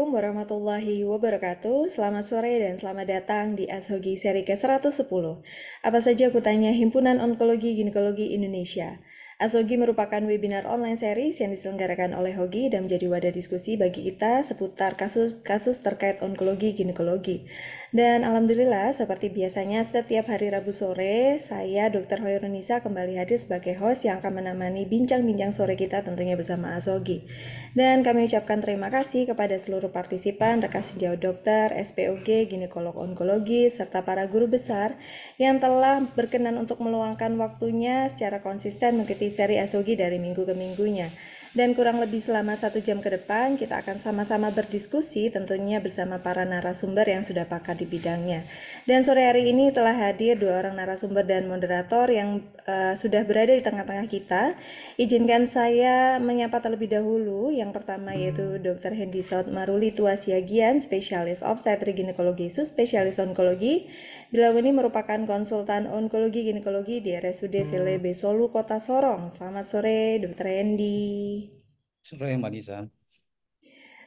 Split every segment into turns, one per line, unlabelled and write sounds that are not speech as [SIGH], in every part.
Assalamualaikum warahmatullahi wabarakatuh. Selamat sore dan selamat datang di Ashogi seri ke-110. Apa saja kutanya Himpunan Onkologi Ginekologi Indonesia. Ashogi merupakan webinar online series yang diselenggarakan oleh Hogi dan menjadi wadah diskusi bagi kita seputar kasus-kasus terkait onkologi ginekologi. Dan alhamdulillah seperti biasanya setiap hari Rabu sore saya Dr. Hoirunisa kembali hadir sebagai host yang akan menemani bincang-bincang sore kita tentunya bersama Asogi. Dan kami ucapkan terima kasih kepada seluruh partisipan, rekan sejauh dokter, SPOG, ginekolog onkologi serta para guru besar yang telah berkenan untuk meluangkan waktunya secara konsisten mengikuti seri Asogi dari minggu ke minggunya. Dan kurang lebih selama satu jam ke depan kita akan sama-sama berdiskusi tentunya bersama para narasumber yang sudah pakar di bidangnya. Dan sore hari ini telah hadir dua orang narasumber dan moderator yang Eh, sudah berada di tengah-tengah kita. Izinkan saya menyapa terlebih dahulu. Yang pertama yaitu Dr. Hendy Saud Maruli Tua Siagian, spesialis Obstetri ginekologi, Spesialis onkologi. Beliau ini merupakan konsultan onkologi ginekologi di RSUD Selebe Solo Kota Sorong. Selamat sore, Dr. Hendy.
Sore, Mbak Nisa.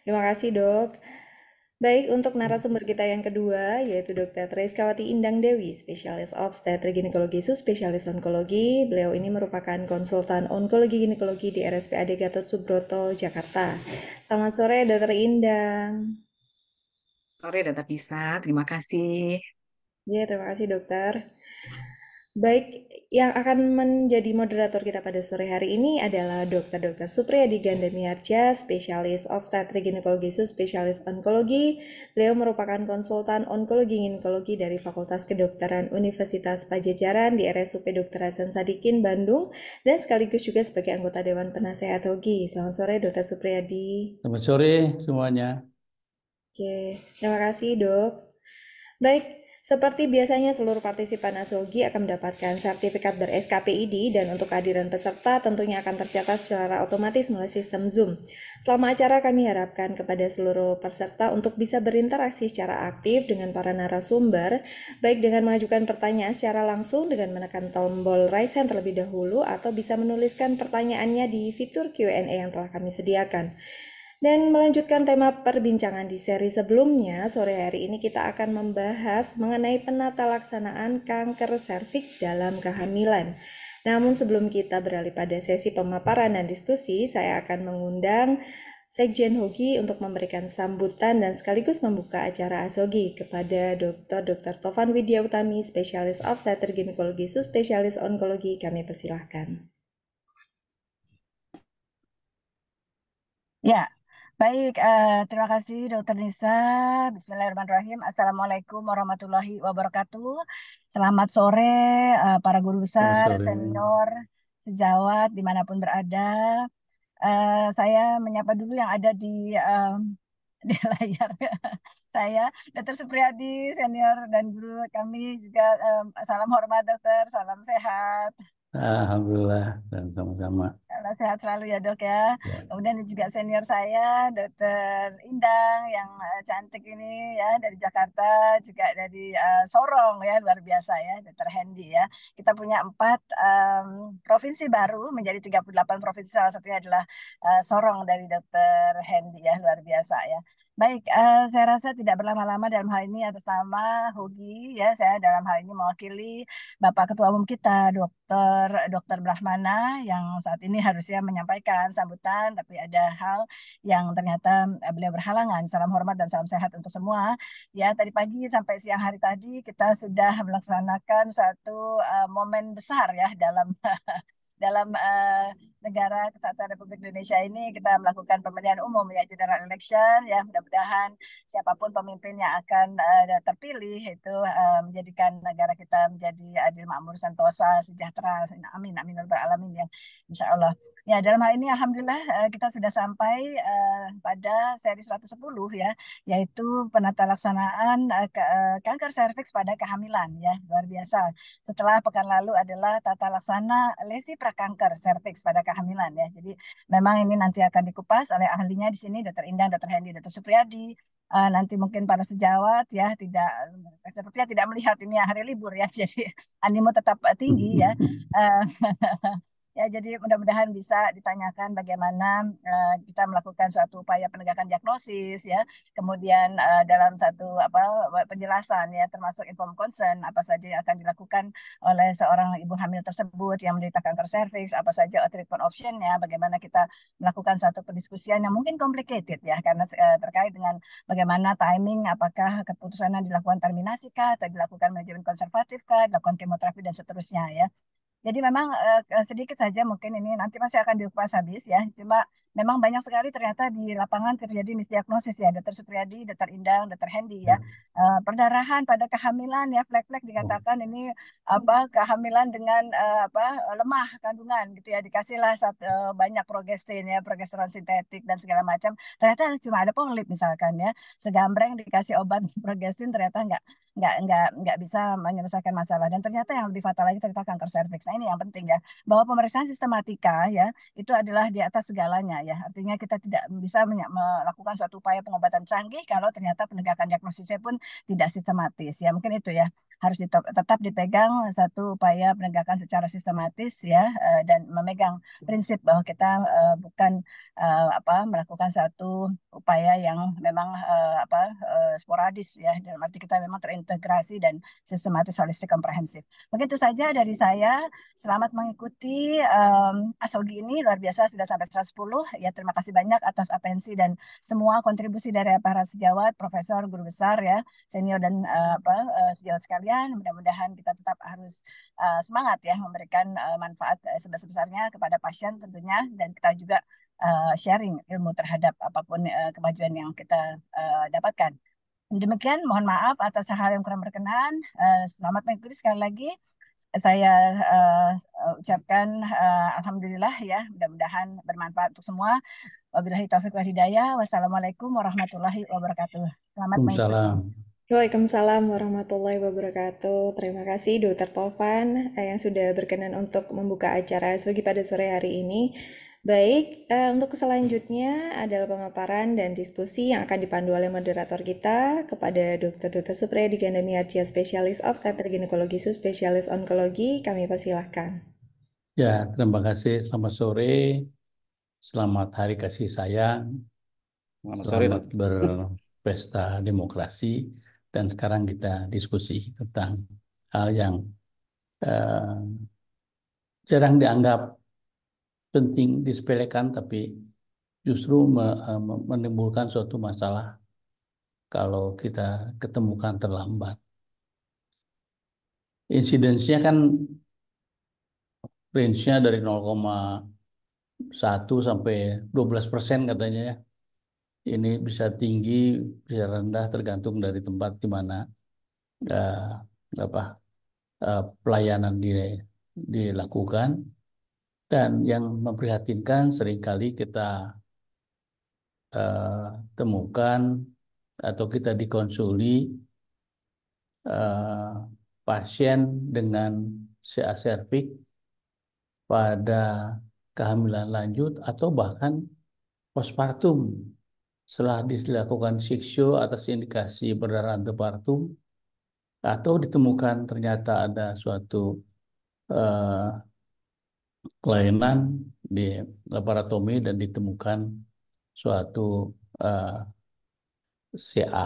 Terima kasih, Dok. Baik, untuk hmm. narasumber kita yang kedua yaitu Dr. Kawati Indang Dewi, spesialis obstetrik ginekologi spesialis onkologi. Beliau ini merupakan konsultan onkologi ginekologi di RSPAD Gatot Subroto, Jakarta. Selamat sore, Dr. Indang.
Sore, Dr. Nisa. Terima kasih.
Ya, terima kasih, Dokter. Baik, yang akan menjadi moderator kita pada sore hari ini adalah Dr. Dr. Supriyadi Gandamiarja, spesialis Obstetri ginekologi Spesialis onkologi. Beliau merupakan konsultan onkologi ginekologi dari Fakultas Kedokteran Universitas Pajajaran di RSUP Dr. Hasan Sadikin, Bandung, dan sekaligus juga sebagai anggota Dewan Penasehat Hogi. Selamat sore, Dr. Supriyadi.
Selamat sore semuanya.
Oke, terima kasih, Dok. Baik, seperti biasanya seluruh partisipan ASOGI akan mendapatkan sertifikat ber-SKPID dan untuk kehadiran peserta tentunya akan tercatat secara otomatis melalui sistem Zoom. Selama acara kami harapkan kepada seluruh peserta untuk bisa berinteraksi secara aktif dengan para narasumber, baik dengan mengajukan pertanyaan secara langsung dengan menekan tombol raise hand terlebih dahulu atau bisa menuliskan pertanyaannya di fitur Q&A yang telah kami sediakan. Dan melanjutkan tema perbincangan di seri sebelumnya, sore hari ini kita akan membahas mengenai penata laksanaan kanker serviks dalam kehamilan. Namun sebelum kita beralih pada sesi pemaparan dan diskusi, saya akan mengundang Sekjen Hogi untuk memberikan sambutan dan sekaligus membuka acara ASOGI kepada Dr. Dr. Tovan Widya Utami, spesialis obstetri ginekologi, Spesialis onkologi. Kami persilahkan.
Ya, Baik, uh, terima kasih Dokter Nisa. Bismillahirrahmanirrahim. Assalamualaikum warahmatullahi wabarakatuh. Selamat sore uh, para guru besar, senior, sejawat dimanapun berada. Uh, saya menyapa dulu yang ada di [LAUGHS] di layar saya Dr. Supriyadi senior dan guru kami juga um, salam hormat dokter salam sehat
Alhamdulillah, dan sama-sama.
Sehat selalu ya dok ya. ya. Kemudian juga senior saya, Dokter Indang yang eh, cantik ini ya dari Jakarta, juga dari uh, Sorong ya luar biasa ya, Dokter Hendy ya. Kita punya empat um, provinsi baru menjadi 38 provinsi, salah satunya adalah uh, Sorong dari Dokter Hendy ya luar biasa ya. Baik, uh, saya rasa tidak berlama-lama dalam hal ini atas nama Hugi ya, saya dalam hal ini mewakili Bapak Ketua Umum kita Dokter Dokter Brahmana yang saat ini harusnya menyampaikan sambutan, tapi ada hal yang ternyata eh, beliau berhalangan. Salam hormat dan salam sehat untuk semua. Ya, tadi pagi sampai siang hari tadi kita sudah melaksanakan satu, uh, momen besar ya dalam [LAUGHS] dalam, uh, Negara Kesatuan Republik Indonesia ini kita melakukan pemilihan umum ya general election ya mudah-mudahan siapapun pemimpin yang akan uh, terpilih itu uh, menjadikan negara kita menjadi adil makmur sentosa sejahtera amin amin rabbal alamin ya insyaallah ya dalam hal ini alhamdulillah eh, kita sudah sampai uh, pada seri 110 ya yaitu penata laksanaan uh, ke, uh, kanker serviks pada kehamilan ya luar biasa setelah pekan lalu adalah tata laksana lesi prakanker serviks pada kehamilan kehamilan ya. Jadi memang ini nanti akan dikupas oleh ahlinya di sini Dokter Indang, Dokter Hendy, Dokter Supriyadi. Uh, nanti mungkin para sejawat ya tidak sepertinya tidak melihat ini hari libur ya. [LAUGHS] Jadi animo tetap tinggi ya. Uh, [LAUGHS] Ya, jadi mudah-mudahan bisa ditanyakan bagaimana uh, kita melakukan suatu upaya penegakan diagnosis ya. Kemudian uh, dalam satu apa penjelasan ya termasuk inform concern apa saja yang akan dilakukan oleh seorang ibu hamil tersebut yang menderita kanker serviks, apa saja treatment ya bagaimana kita melakukan suatu pendiskusian yang mungkin complicated ya karena uh, terkait dengan bagaimana timing apakah keputusan dilakukan terminasi kah atau dilakukan manajemen konservatif kah, dilakukan kemoterapi dan seterusnya ya. Jadi memang uh, sedikit saja mungkin ini nanti masih akan diupas habis ya. Cuma memang banyak sekali ternyata di lapangan terjadi misdiagnosis ya dokter Supriyadi, dokter Indang, dokter Hendy ya uh, perdarahan pada kehamilan ya flek-flek dikatakan hmm. ini apa kehamilan dengan uh, apa lemah kandungan gitu ya dikasihlah saat, uh, eh, banyak progestin ya progesteron sintetik dan segala macam ternyata cuma ada polip misalkan ya segambreng dikasih obat [LAUGHS] progestin ternyata nggak nggak nggak nggak bisa menyelesaikan masalah dan ternyata yang lebih fatal lagi ternyata kanker serviks nah ini yang penting ya bahwa pemeriksaan sistematika ya itu adalah di atas segalanya ya. Artinya kita tidak bisa melakukan suatu upaya pengobatan canggih kalau ternyata penegakan diagnosisnya pun tidak sistematis. Ya mungkin itu ya harus tetap dipegang satu upaya penegakan secara sistematis ya eh, dan memegang prinsip bahwa kita eh, bukan eh, apa melakukan satu upaya yang memang apa sporadis ya dalam arti kita memang terintegrasi dan sistematis holistik komprehensif. Begitu saja dari saya. Selamat mengikuti um, asogi ini luar biasa sudah sampai 110 ya terima kasih banyak atas atensi dan semua kontribusi dari para sejawat, profesor, guru besar ya, senior dan uh, apa uh, sejawat sekalian. Mudah-mudahan kita tetap harus uh, semangat ya memberikan uh, manfaat uh, sebesar-besarnya kepada pasien tentunya dan kita juga uh, sharing ilmu terhadap apapun uh, kemajuan yang kita uh, dapatkan. Demikian, mohon maaf atas hal yang kurang berkenan. selamat mengikuti sekali lagi saya uh, ucapkan uh, alhamdulillah ya mudah-mudahan bermanfaat untuk semua. Wabillahi taufik wal hidayah. Wassalamualaikum warahmatullahi wabarakatuh. Selamat
malam.
Waalaikumsalam warahmatullahi wabarakatuh. Terima kasih Dokter Tovan eh, yang sudah berkenan untuk membuka acara sebagai pada sore hari ini. Baik, eh, untuk selanjutnya adalah pemaparan dan diskusi yang akan dipandu oleh moderator kita kepada Dr. Dr. Supriyadi di Spesialis Obstetri Ginekologi Spesialis Onkologi. Kami persilahkan.
Ya, terima kasih. Selamat sore. Selamat hari kasih sayang. Selamat, Selamat berpesta demokrasi. Dan sekarang kita diskusi tentang hal yang uh, jarang dianggap penting disepelekan tapi justru e, menimbulkan suatu masalah kalau kita ketemukan terlambat. Insidensinya kan range-nya dari 0,1 sampai 12 persen katanya ya. Ini bisa tinggi, bisa rendah tergantung dari tempat di mana uh, apa uh, pelayanan di, dilakukan dan yang memprihatinkan seringkali kita uh, temukan atau kita dikonsuli uh, pasien dengan CA cervix pada kehamilan lanjut atau bahkan postpartum setelah dilakukan siksio atas indikasi berdarah antepartum atau ditemukan ternyata ada suatu uh, kelainan di laparatomi dan ditemukan suatu uh, eh, CA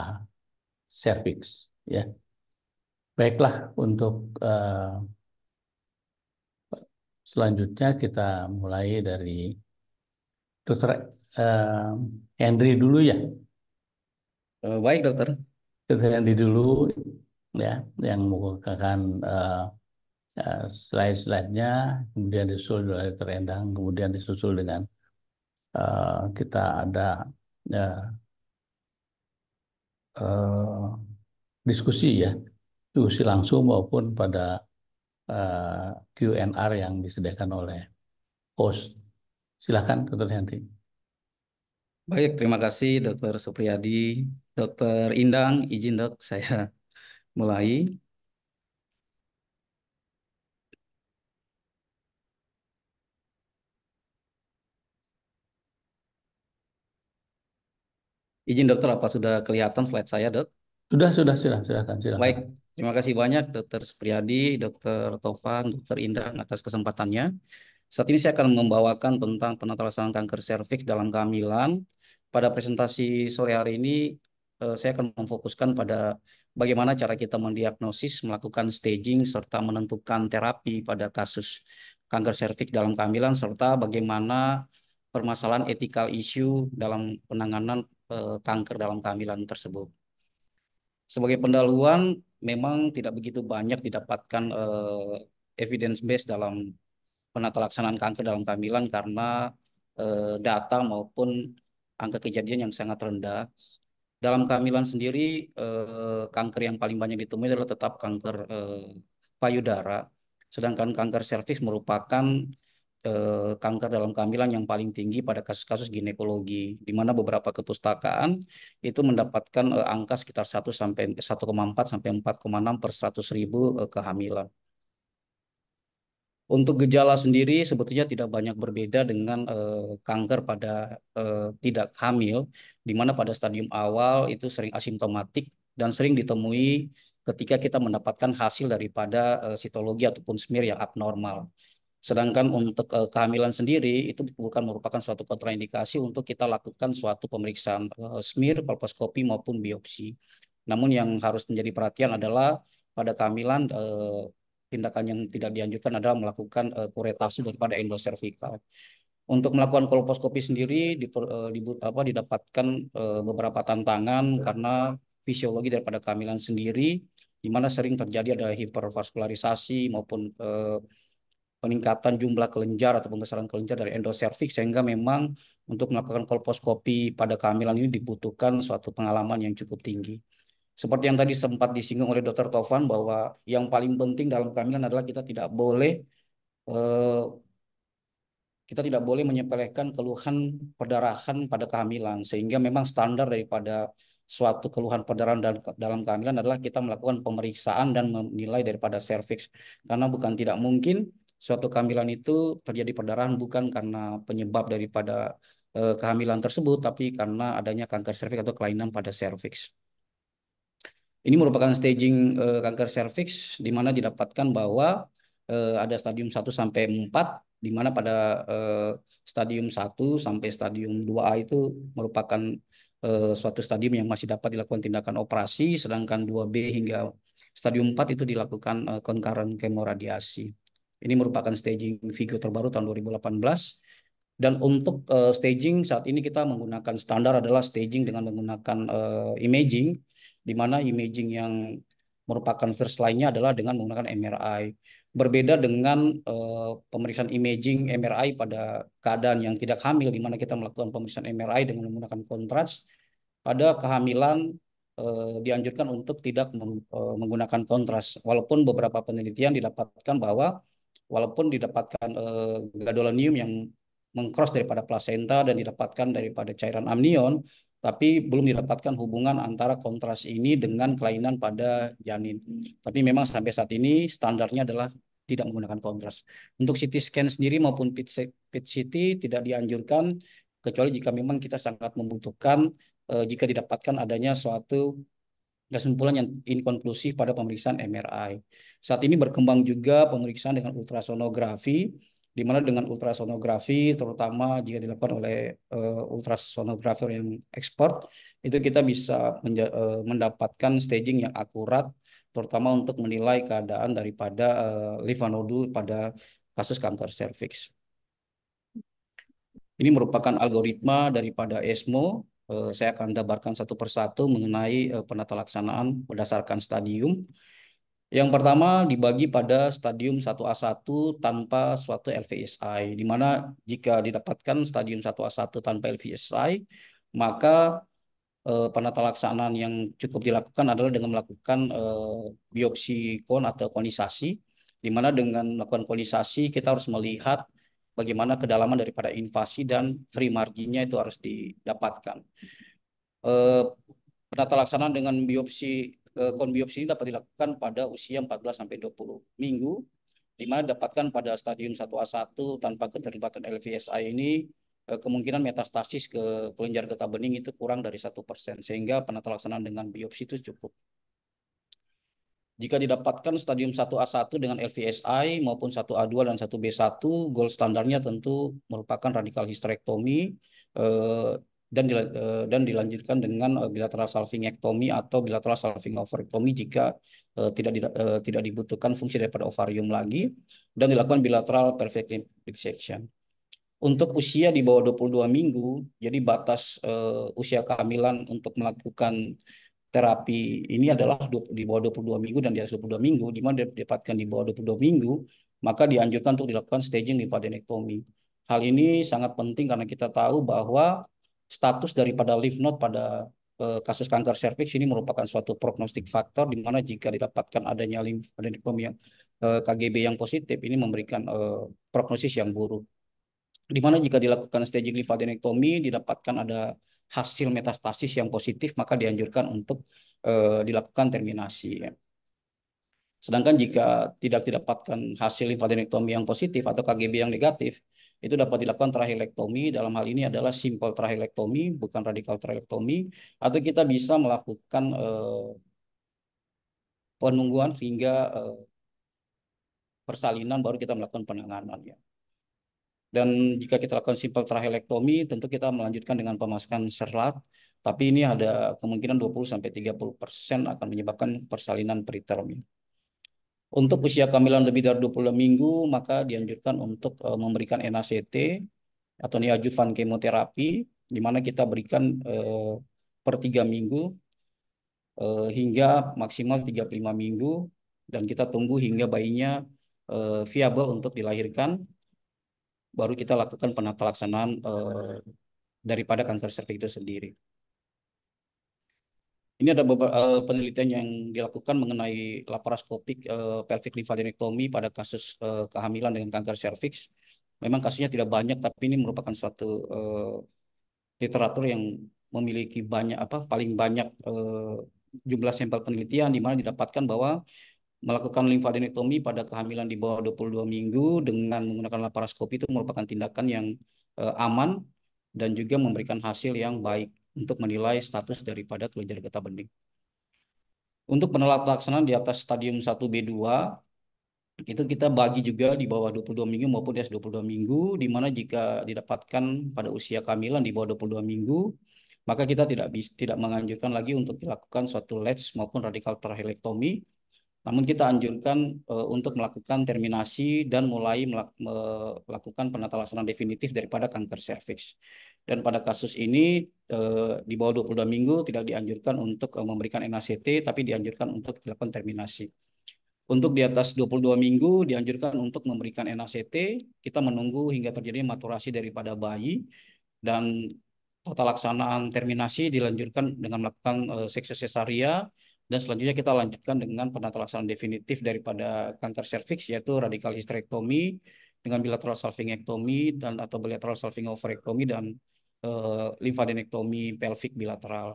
cervix ya. Baiklah untuk uh, selanjutnya kita mulai dari Dokter uh, Henry dulu ya. Baik dokter. Dokter Henry dulu ya yang mengukakan uh, Eh, slide-slide-nya, kemudian disusul oleh terendang, kemudian disusul dengan uh, kita ada uh, uh, diskusi ya, diskusi langsung maupun pada uh,
yang disediakan oleh
host. Silahkan, Dr.
Henry. Baik, terima kasih Dr. Supriyadi. Dr. Indang, izin dok, saya mulai. Izin dokter, apa sudah kelihatan slide saya, dok?
Sudah, sudah, sudah, sudah sudah.
Baik, terima kasih banyak dokter Supriyadi, dokter Tovan, dokter Indang atas kesempatannya. Saat ini saya akan membawakan tentang penatalasan kanker serviks dalam kehamilan. Pada presentasi sore hari ini, eh, saya akan memfokuskan pada bagaimana cara kita mendiagnosis, melakukan staging, serta menentukan terapi pada kasus kanker serviks dalam kehamilan, serta bagaimana permasalahan etikal issue dalam penanganan Eh, kanker dalam kehamilan tersebut. Sebagai pendahuluan, memang tidak begitu banyak didapatkan eh, evidence base dalam penatalaksanaan kanker dalam kehamilan karena eh, data maupun angka kejadian yang sangat rendah. Dalam kehamilan sendiri, eh, kanker yang paling banyak ditemui adalah tetap kanker eh, payudara, sedangkan kanker servis merupakan eh, kanker dalam kehamilan yang paling tinggi pada kasus-kasus ginekologi, di mana beberapa kepustakaan itu mendapatkan eh, angka sekitar 1 sampai 1,4 sampai 4,6 per 100 ribu eh, kehamilan. Untuk gejala sendiri sebetulnya tidak banyak berbeda dengan eh, kanker pada eh, tidak hamil, di mana pada stadium awal itu sering asimptomatik dan sering ditemui ketika kita mendapatkan hasil daripada eh, sitologi ataupun smear yang abnormal. Sedangkan untuk uh, kehamilan sendiri itu bukan merupakan suatu kontraindikasi untuk kita lakukan suatu pemeriksaan uh, smear, kolposkopi maupun biopsi. Namun yang harus menjadi perhatian adalah pada kehamilan uh, tindakan yang tidak dianjurkan adalah melakukan uh, kuretasi daripada endoservikal. Untuk melakukan kolposkopi sendiri diper, uh, dibut, apa, didapatkan uh, beberapa tantangan karena fisiologi daripada kehamilan sendiri di mana sering terjadi ada hipervaskularisasi maupun uh, peningkatan jumlah kelenjar atau pembesaran kelenjar dari endoservik sehingga memang untuk melakukan kolposkopi pada kehamilan ini dibutuhkan suatu pengalaman yang cukup tinggi. Seperti yang tadi sempat disinggung oleh Dr. Tovan bahwa yang paling penting dalam kehamilan adalah kita tidak boleh eh, kita tidak boleh menyepelekan keluhan perdarahan pada kehamilan sehingga memang standar daripada suatu keluhan perdarahan dalam kehamilan adalah kita melakukan pemeriksaan dan menilai daripada serviks karena bukan tidak mungkin suatu kehamilan itu terjadi perdarahan bukan karena penyebab daripada uh, kehamilan tersebut, tapi karena adanya kanker serviks atau kelainan pada serviks. Ini merupakan staging uh, kanker serviks di mana didapatkan bahwa uh, ada stadium 1 sampai 4 di mana pada uh, stadium 1 sampai stadium 2A itu merupakan uh, suatu stadium yang masih dapat dilakukan tindakan operasi, sedangkan 2B hingga stadium 4 itu dilakukan uh, concurrent kemoradiasi. Ini merupakan staging video terbaru tahun 2018. Dan untuk uh, staging saat ini kita menggunakan standar adalah staging dengan menggunakan uh, imaging, di mana imaging yang merupakan first line-nya adalah dengan menggunakan MRI. Berbeda dengan uh, pemeriksaan imaging MRI pada keadaan yang tidak hamil, di mana kita melakukan pemeriksaan MRI dengan menggunakan kontras. Pada kehamilan uh, dianjurkan untuk tidak uh, menggunakan kontras, walaupun beberapa penelitian didapatkan bahwa walaupun didapatkan eh, gadolinium yang mengcross daripada plasenta dan didapatkan daripada cairan amnion, tapi belum didapatkan hubungan antara kontras ini dengan kelainan pada janin. Tapi memang sampai saat ini standarnya adalah tidak menggunakan kontras. Untuk CT scan sendiri maupun PET, CT tidak dianjurkan kecuali jika memang kita sangat membutuhkan eh, jika didapatkan adanya suatu kesimpulan yang inkonklusif pada pemeriksaan MRI. Saat ini berkembang juga pemeriksaan dengan ultrasonografi, di mana dengan ultrasonografi, terutama jika dilakukan oleh uh, eh, ultrasonografer yang ekspor, itu kita bisa uh, mendapatkan staging yang akurat, terutama untuk menilai keadaan daripada uh, eh, liver nodule pada kasus kanker serviks. Ini merupakan algoritma daripada ESMO Eh, saya akan dabarkan satu persatu mengenai eh, penata laksanaan berdasarkan stadium. Yang pertama dibagi pada stadium 1A1 tanpa suatu LVSI, di mana jika didapatkan stadium 1A1 tanpa LVSI, maka eh, penata laksanaan yang cukup dilakukan adalah dengan melakukan eh, biopsi kon atau konisasi, di mana dengan melakukan konisasi kita harus melihat bagaimana kedalaman daripada invasi dan free marginnya itu harus didapatkan. Eh, penata laksanaan dengan biopsi eh, konbiopsi ini dapat dilakukan pada usia 14 sampai 20 minggu di mana dapatkan pada stadium 1A1 tanpa keterlibatan LVSI ini eh, kemungkinan metastasis ke kelenjar getah bening itu kurang dari satu persen sehingga penata laksanaan dengan biopsi itu cukup jika didapatkan stadium 1A1 dengan LVSI maupun 1A2 dan 1B1, gol standarnya tentu merupakan radikal histerektomi eh, dan eh, dan dilanjutkan dengan eh, bilateral salvingektomi atau bilateral salving ovarektomi jika tidak tidak dibutuhkan fungsi daripada ovarium lagi dan dilakukan bilateral perfect resection. Untuk usia di bawah 22 minggu, jadi batas usia kehamilan untuk melakukan terapi ini adalah di bawah 22 minggu dan di atas 22 minggu, di mana didapatkan di bawah 22 minggu, maka dianjurkan untuk dilakukan staging lymphadenectomy. Hal ini sangat penting karena kita tahu bahwa status daripada lymph node pada eh, kasus kanker serviks ini merupakan suatu prognostik faktor di mana jika didapatkan adanya lymphadenectomy yang eh, KGB yang positif ini memberikan eh, prognosis yang buruk. Di mana jika dilakukan staging lymphadenectomy didapatkan ada hasil metastasis yang positif maka dianjurkan untuk uh, dilakukan terminasi. Ya. Sedangkan jika tidak didapatkan hasil limfadenektomi yang positif atau KGB yang negatif, itu dapat dilakukan trahilektomi dalam hal ini adalah simple trahilektomi bukan radikal trahilektomi atau kita bisa melakukan uh, penungguan hingga uh, eh, persalinan baru kita melakukan penanganan ya. Dan jika kita lakukan simpel trahelektomi, tentu kita melanjutkan dengan pemasukan serat. Tapi ini ada kemungkinan 20-30% akan menyebabkan persalinan preterm. Untuk usia kehamilan lebih dari 20 minggu, maka dianjurkan untuk eh, memberikan NACT atau neoadjuvan kemoterapi, di mana kita berikan eh, per 3 minggu eh, hingga maksimal 35 minggu, dan kita tunggu hingga bayinya viable untuk dilahirkan baru kita lakukan penata laksanaan eh, daripada kanker serviks itu sendiri. Ini ada beberapa eh, penelitian yang dilakukan mengenai laparoskopik eh, pelvic lymphadenectomy pada kasus kehamilan dengan kanker serviks. Memang kasusnya tidak banyak, tapi ini merupakan suatu literatur yang memiliki banyak apa paling banyak jumlah sampel penelitian di mana didapatkan bahwa melakukan limfadenektomi pada kehamilan di bawah 22 minggu dengan menggunakan laparoskopi itu merupakan tindakan yang eh, aman dan juga memberikan hasil yang baik untuk menilai status daripada kelenjar getah bening. Untuk penelaksanaan di atas stadium 1B2 itu kita bagi juga di bawah 22 minggu maupun di atas 22 minggu di mana jika didapatkan pada usia kehamilan di bawah 22 minggu maka kita tidak tidak menganjurkan lagi untuk dilakukan suatu LEDS maupun radikal terhelektomi namun kita anjurkan uh, untuk melakukan terminasi dan mulai melak melakukan penatalasanan definitif daripada kanker serviks. Dan pada kasus ini uh, di bawah 22 minggu tidak dianjurkan untuk uh, memberikan NACT tapi dianjurkan untuk dilakukan terminasi. Untuk di atas 22 minggu dianjurkan untuk memberikan NACT, kita menunggu hingga terjadi maturasi daripada bayi dan total laksanaan terminasi dilanjutkan dengan melakukan uh, seksi sesaria dan selanjutnya kita lanjutkan dengan penatalaksanaan definitif daripada kanker serviks yaitu radikal histerektomi dengan bilateral salvingektomi dan atau bilateral salvingovarektomi dan e, eh, limfadenektomi pelvik bilateral.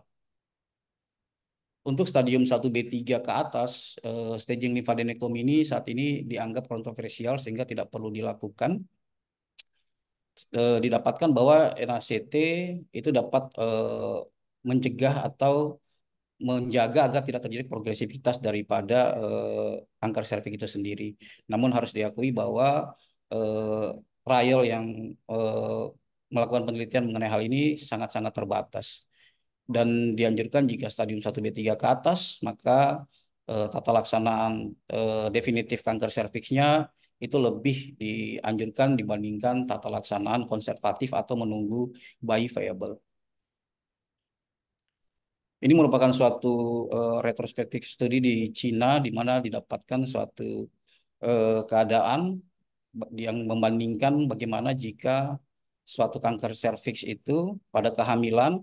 Untuk stadium 1B3 ke atas, e, staging limfadenektomi ini saat ini dianggap kontroversial sehingga tidak perlu dilakukan. E, didapatkan bahwa NACT itu dapat e, mencegah atau menjaga agar tidak terjadi progresivitas daripada eh, kanker serviks itu sendiri. Namun harus diakui bahwa uh, trial yang uh, melakukan penelitian mengenai hal ini sangat-sangat terbatas. Dan dianjurkan jika stadium 1B3 ke atas, maka uh, tata laksanaan uh, definitif kanker serviksnya itu lebih dianjurkan dibandingkan tata laksanaan konservatif atau menunggu bayi viable. Ini merupakan suatu uh, retrospektif studi di Cina di mana didapatkan suatu uh, keadaan yang membandingkan bagaimana jika suatu kanker serviks itu pada kehamilan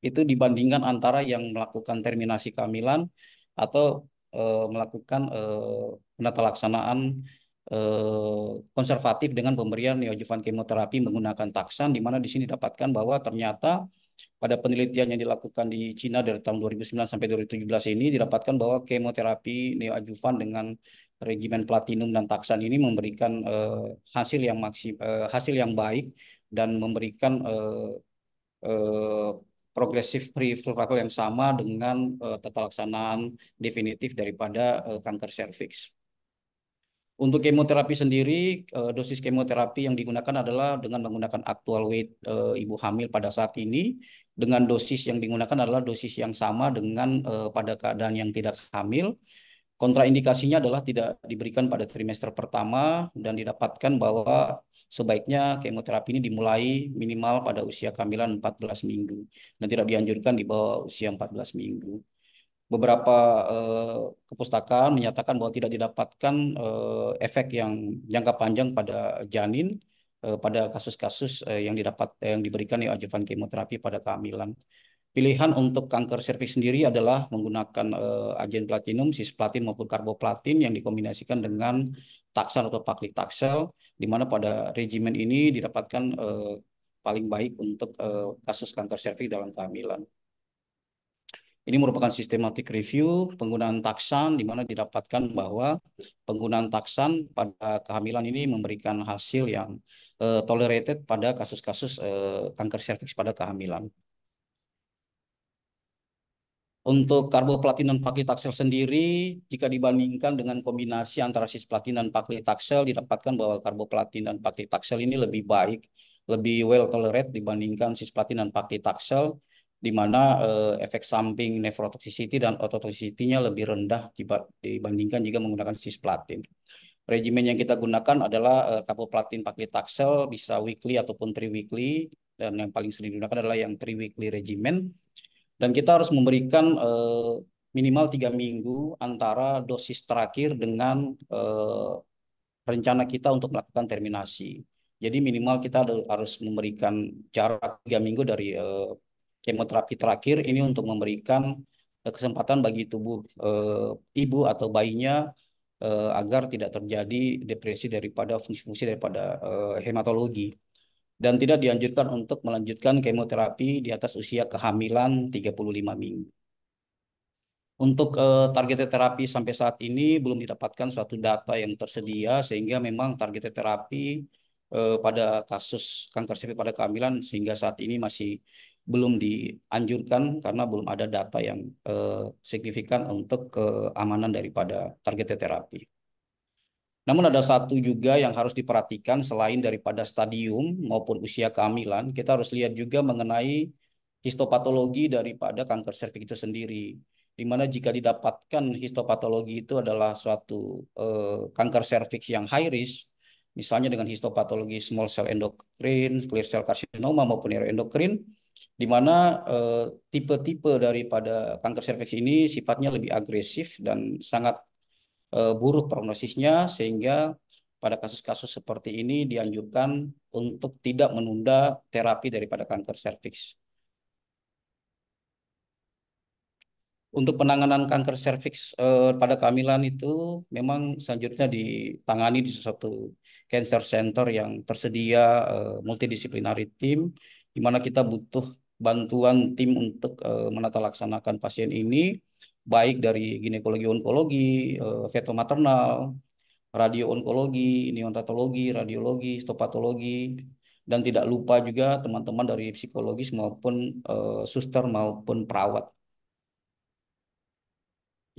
itu dibandingkan antara yang melakukan terminasi kehamilan atau uh, melakukan uh, laksanaan konservatif dengan pemberian neoadjuvan kemoterapi menggunakan taksan di mana di sini dapatkan bahwa ternyata pada penelitian yang dilakukan di Cina dari tahun 2009 sampai 2017 ini didapatkan bahwa kemoterapi neoadjuvan dengan regimen platinum dan taksan ini memberikan uh, hasil yang maksim uh, hasil yang baik dan memberikan uh, uh, progresif free survival yang sama dengan uh, tata laksanaan definitif daripada uh, kanker serviks. Untuk kemoterapi sendiri, eh, dosis kemoterapi yang digunakan adalah dengan menggunakan actual weight eh, ibu hamil pada saat ini, dengan dosis yang digunakan adalah dosis yang sama dengan eh, pada keadaan yang tidak hamil. Kontraindikasinya adalah tidak diberikan pada trimester pertama dan didapatkan bahwa sebaiknya kemoterapi ini dimulai minimal pada usia kehamilan 14 minggu dan tidak dianjurkan di bawah usia 14 minggu beberapa eh, kepustakaan menyatakan bahwa tidak didapatkan eh, efek yang jangka panjang pada janin eh, pada kasus-kasus eh, yang didapat eh, yang diberikan ya ajuvan kemoterapi pada kehamilan. Pilihan untuk kanker serviks sendiri adalah menggunakan eh, agen platinum, cisplatin maupun karboplatin yang dikombinasikan dengan taksel atau taksel, di mana pada regimen ini didapatkan eh, paling baik untuk eh, kasus kanker serviks dalam kehamilan. Ini merupakan sistematik review penggunaan taksan di mana didapatkan bahwa penggunaan taksan pada kehamilan ini memberikan hasil yang uh, tolerated pada kasus-kasus uh, kanker serviks pada kehamilan. Untuk karboplatin dan paklitaxel sendiri, jika dibandingkan dengan kombinasi antara cisplatin dan paklitaxel, didapatkan bahwa karboplatin dan paklitaxel ini lebih baik, lebih well tolerated dibandingkan cisplatin dan paklitaxel di mana uh, efek samping nefrotoxicity dan ototoxicity-nya lebih rendah dibandingkan jika menggunakan cisplatin. Regimen yang kita gunakan adalah uh, eh, kapoplatin paklitaxel bisa weekly ataupun three weekly dan yang paling sering digunakan adalah yang three weekly regimen. Dan kita harus memberikan uh, minimal tiga minggu antara dosis terakhir dengan uh, rencana kita untuk melakukan terminasi. Jadi minimal kita harus memberikan jarak tiga minggu dari uh, kemoterapi terakhir ini untuk memberikan eh, kesempatan bagi tubuh e, ibu atau bayinya e, agar tidak terjadi depresi daripada fungsi-fungsi daripada e, hematologi dan tidak dianjurkan untuk melanjutkan kemoterapi di atas usia kehamilan 35 minggu. Untuk e, target terapi sampai saat ini belum didapatkan suatu data yang tersedia sehingga memang target terapi pada kasus kanker cervix pada kehamilan sehingga saat ini masih belum dianjurkan karena belum ada data yang eh, signifikan untuk keamanan daripada target terapi. Namun ada satu juga yang harus diperhatikan selain daripada stadium maupun usia kehamilan, kita harus lihat juga mengenai histopatologi daripada kanker serviks itu sendiri. Di mana jika didapatkan histopatologi itu adalah suatu eh, kanker serviks yang high risk, misalnya dengan histopatologi small cell endocrine, clear cell carcinoma maupun neuroendokrin, di mana eh, tipe-tipe eh, daripada kanker serviks ini sifatnya lebih agresif dan sangat eh, buruk prognosisnya sehingga pada kasus-kasus seperti ini dianjurkan untuk tidak menunda terapi daripada kanker serviks. Untuk penanganan kanker serviks eh, pada kehamilan itu memang selanjutnya ditangani di suatu cancer center yang tersedia uh, tim, team di mana kita butuh bantuan tim untuk uh, menata laksanakan pasien ini baik dari ginekologi onkologi, uh, feto maternal, radio onkologi, neonatologi, radiologi, stopatologi dan tidak lupa juga teman-teman dari psikologis maupun uh, suster maupun perawat.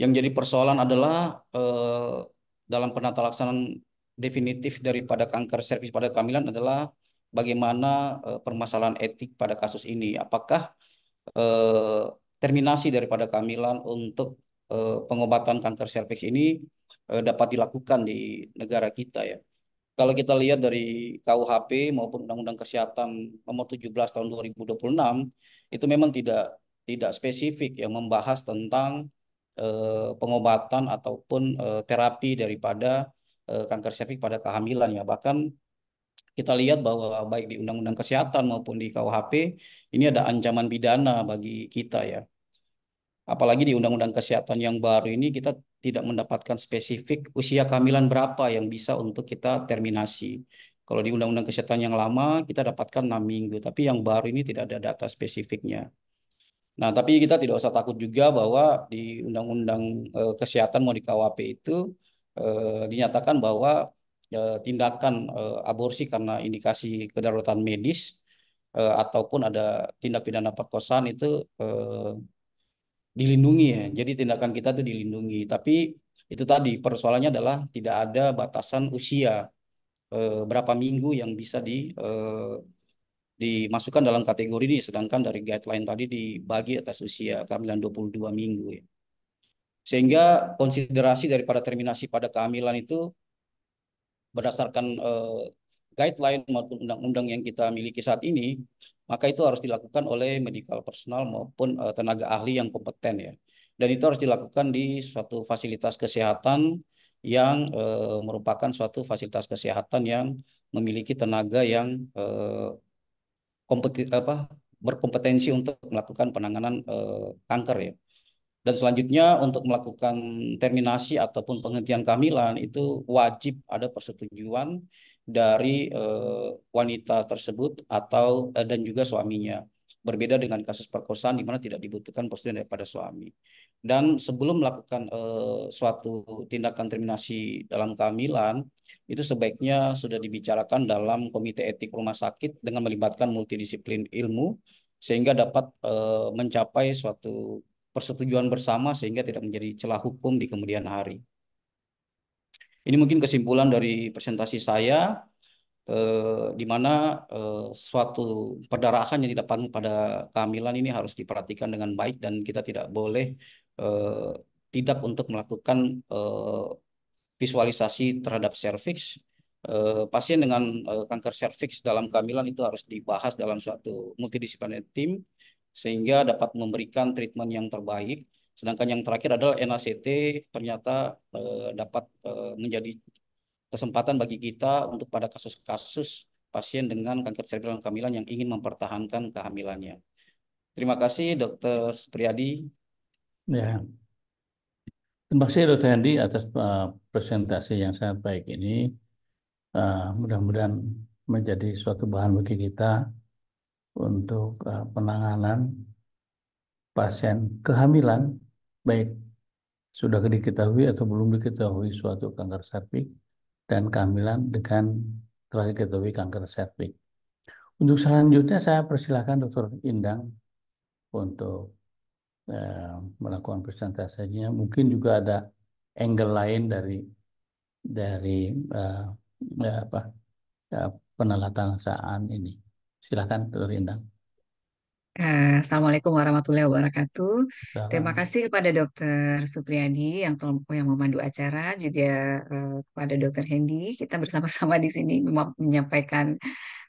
Yang jadi persoalan adalah uh, dalam penata laksanaan definitif daripada kanker servis pada kehamilan adalah bagaimana uh, permasalahan etik pada kasus ini. Apakah uh, terminasi daripada kehamilan untuk uh, pengobatan kanker serviks ini uh, dapat dilakukan di negara kita ya. Kalau kita lihat dari KUHP maupun Undang-Undang Kesehatan Nomor 17 Tahun 2026 itu memang tidak tidak spesifik yang membahas tentang uh, pengobatan ataupun uh, terapi daripada Eh, kanker serviks pada kehamilan ya. Bahkan kita lihat bahwa baik di Undang-Undang Kesehatan maupun di KUHP ini ada ancaman pidana bagi kita ya. Apalagi di Undang-Undang Kesehatan yang baru ini kita tidak mendapatkan spesifik usia kehamilan berapa yang bisa untuk kita terminasi. Kalau di Undang-Undang Kesehatan yang lama kita dapatkan 6 minggu, tapi yang baru ini tidak ada data spesifiknya. Nah, tapi kita tidak usah takut juga bahwa di Undang-Undang eh, Kesehatan mau di KWP itu eh, dinyatakan bahwa eh, tindakan eh, aborsi karena indikasi kedaruratan medis eh, ataupun ada tindak pidana perkosaan itu eh, dilindungi ya. Jadi tindakan kita itu dilindungi. Tapi itu tadi persoalannya adalah tidak ada batasan usia eh, berapa minggu yang bisa di eh, dimasukkan dalam kategori ini sedangkan dari guideline tadi dibagi atas usia kehamilan 22 minggu ya. Sehingga konsiderasi daripada terminasi pada kehamilan itu berdasarkan uh, guideline maupun undang-undang yang kita miliki saat ini, maka itu harus dilakukan oleh medical personal maupun uh, tenaga ahli yang kompeten ya. Dan itu harus dilakukan di suatu fasilitas kesehatan yang e, merupakan suatu fasilitas kesehatan yang memiliki tenaga yang e, kompeti apa berkompetensi untuk melakukan penanganan e, kanker ya. Dan selanjutnya untuk melakukan terminasi ataupun penghentian kehamilan itu wajib ada persetujuan dari eh, wanita tersebut atau eh, dan juga suaminya. Berbeda dengan kasus perkosaan di mana tidak dibutuhkan persetujuan daripada suami. Dan sebelum melakukan eh, suatu tindakan terminasi dalam kehamilan itu sebaiknya sudah dibicarakan dalam komite etik rumah sakit dengan melibatkan multidisiplin ilmu sehingga dapat e, mencapai suatu persetujuan bersama sehingga tidak menjadi celah hukum di kemudian hari. Ini mungkin kesimpulan dari presentasi saya, eh, di mana eh, suatu perdarahan yang didapat pada kehamilan ini harus diperhatikan dengan baik dan kita tidak boleh eh, tidak untuk melakukan eh, visualisasi terhadap serviks. Eh, pasien dengan eh, kanker serviks dalam kehamilan itu harus dibahas dalam suatu multidisipliner tim sehingga dapat memberikan treatment yang terbaik. Sedangkan yang terakhir adalah NACT ternyata e, dapat e, menjadi kesempatan bagi kita untuk pada kasus-kasus pasien dengan kanker dan kehamilan yang ingin mempertahankan kehamilannya. Terima kasih Dr. Supriyadi.
Ya. Terima kasih Dr. Hendy atas uh, presentasi yang sangat baik ini. Uh, mudah-mudahan menjadi suatu bahan bagi kita untuk eh, penanganan pasien kehamilan baik sudah diketahui atau belum diketahui suatu kanker serviks dan kehamilan dengan telah diketahui kanker serviks. Untuk selanjutnya saya persilakan Dr. Indang untuk eh, melakukan presentasinya. Mungkin juga ada angle lain dari dari eh, eh apa eh, saat ini. Silahkan, Dr. Indang.
Eh, Assalamualaikum warahmatullahi wabarakatuh. Salam. Terima kasih kepada Dr. Supriyadi yang telah yang memandu acara, juga eh, kepada Dr. Hendy. Kita bersama-sama di sini menyampaikan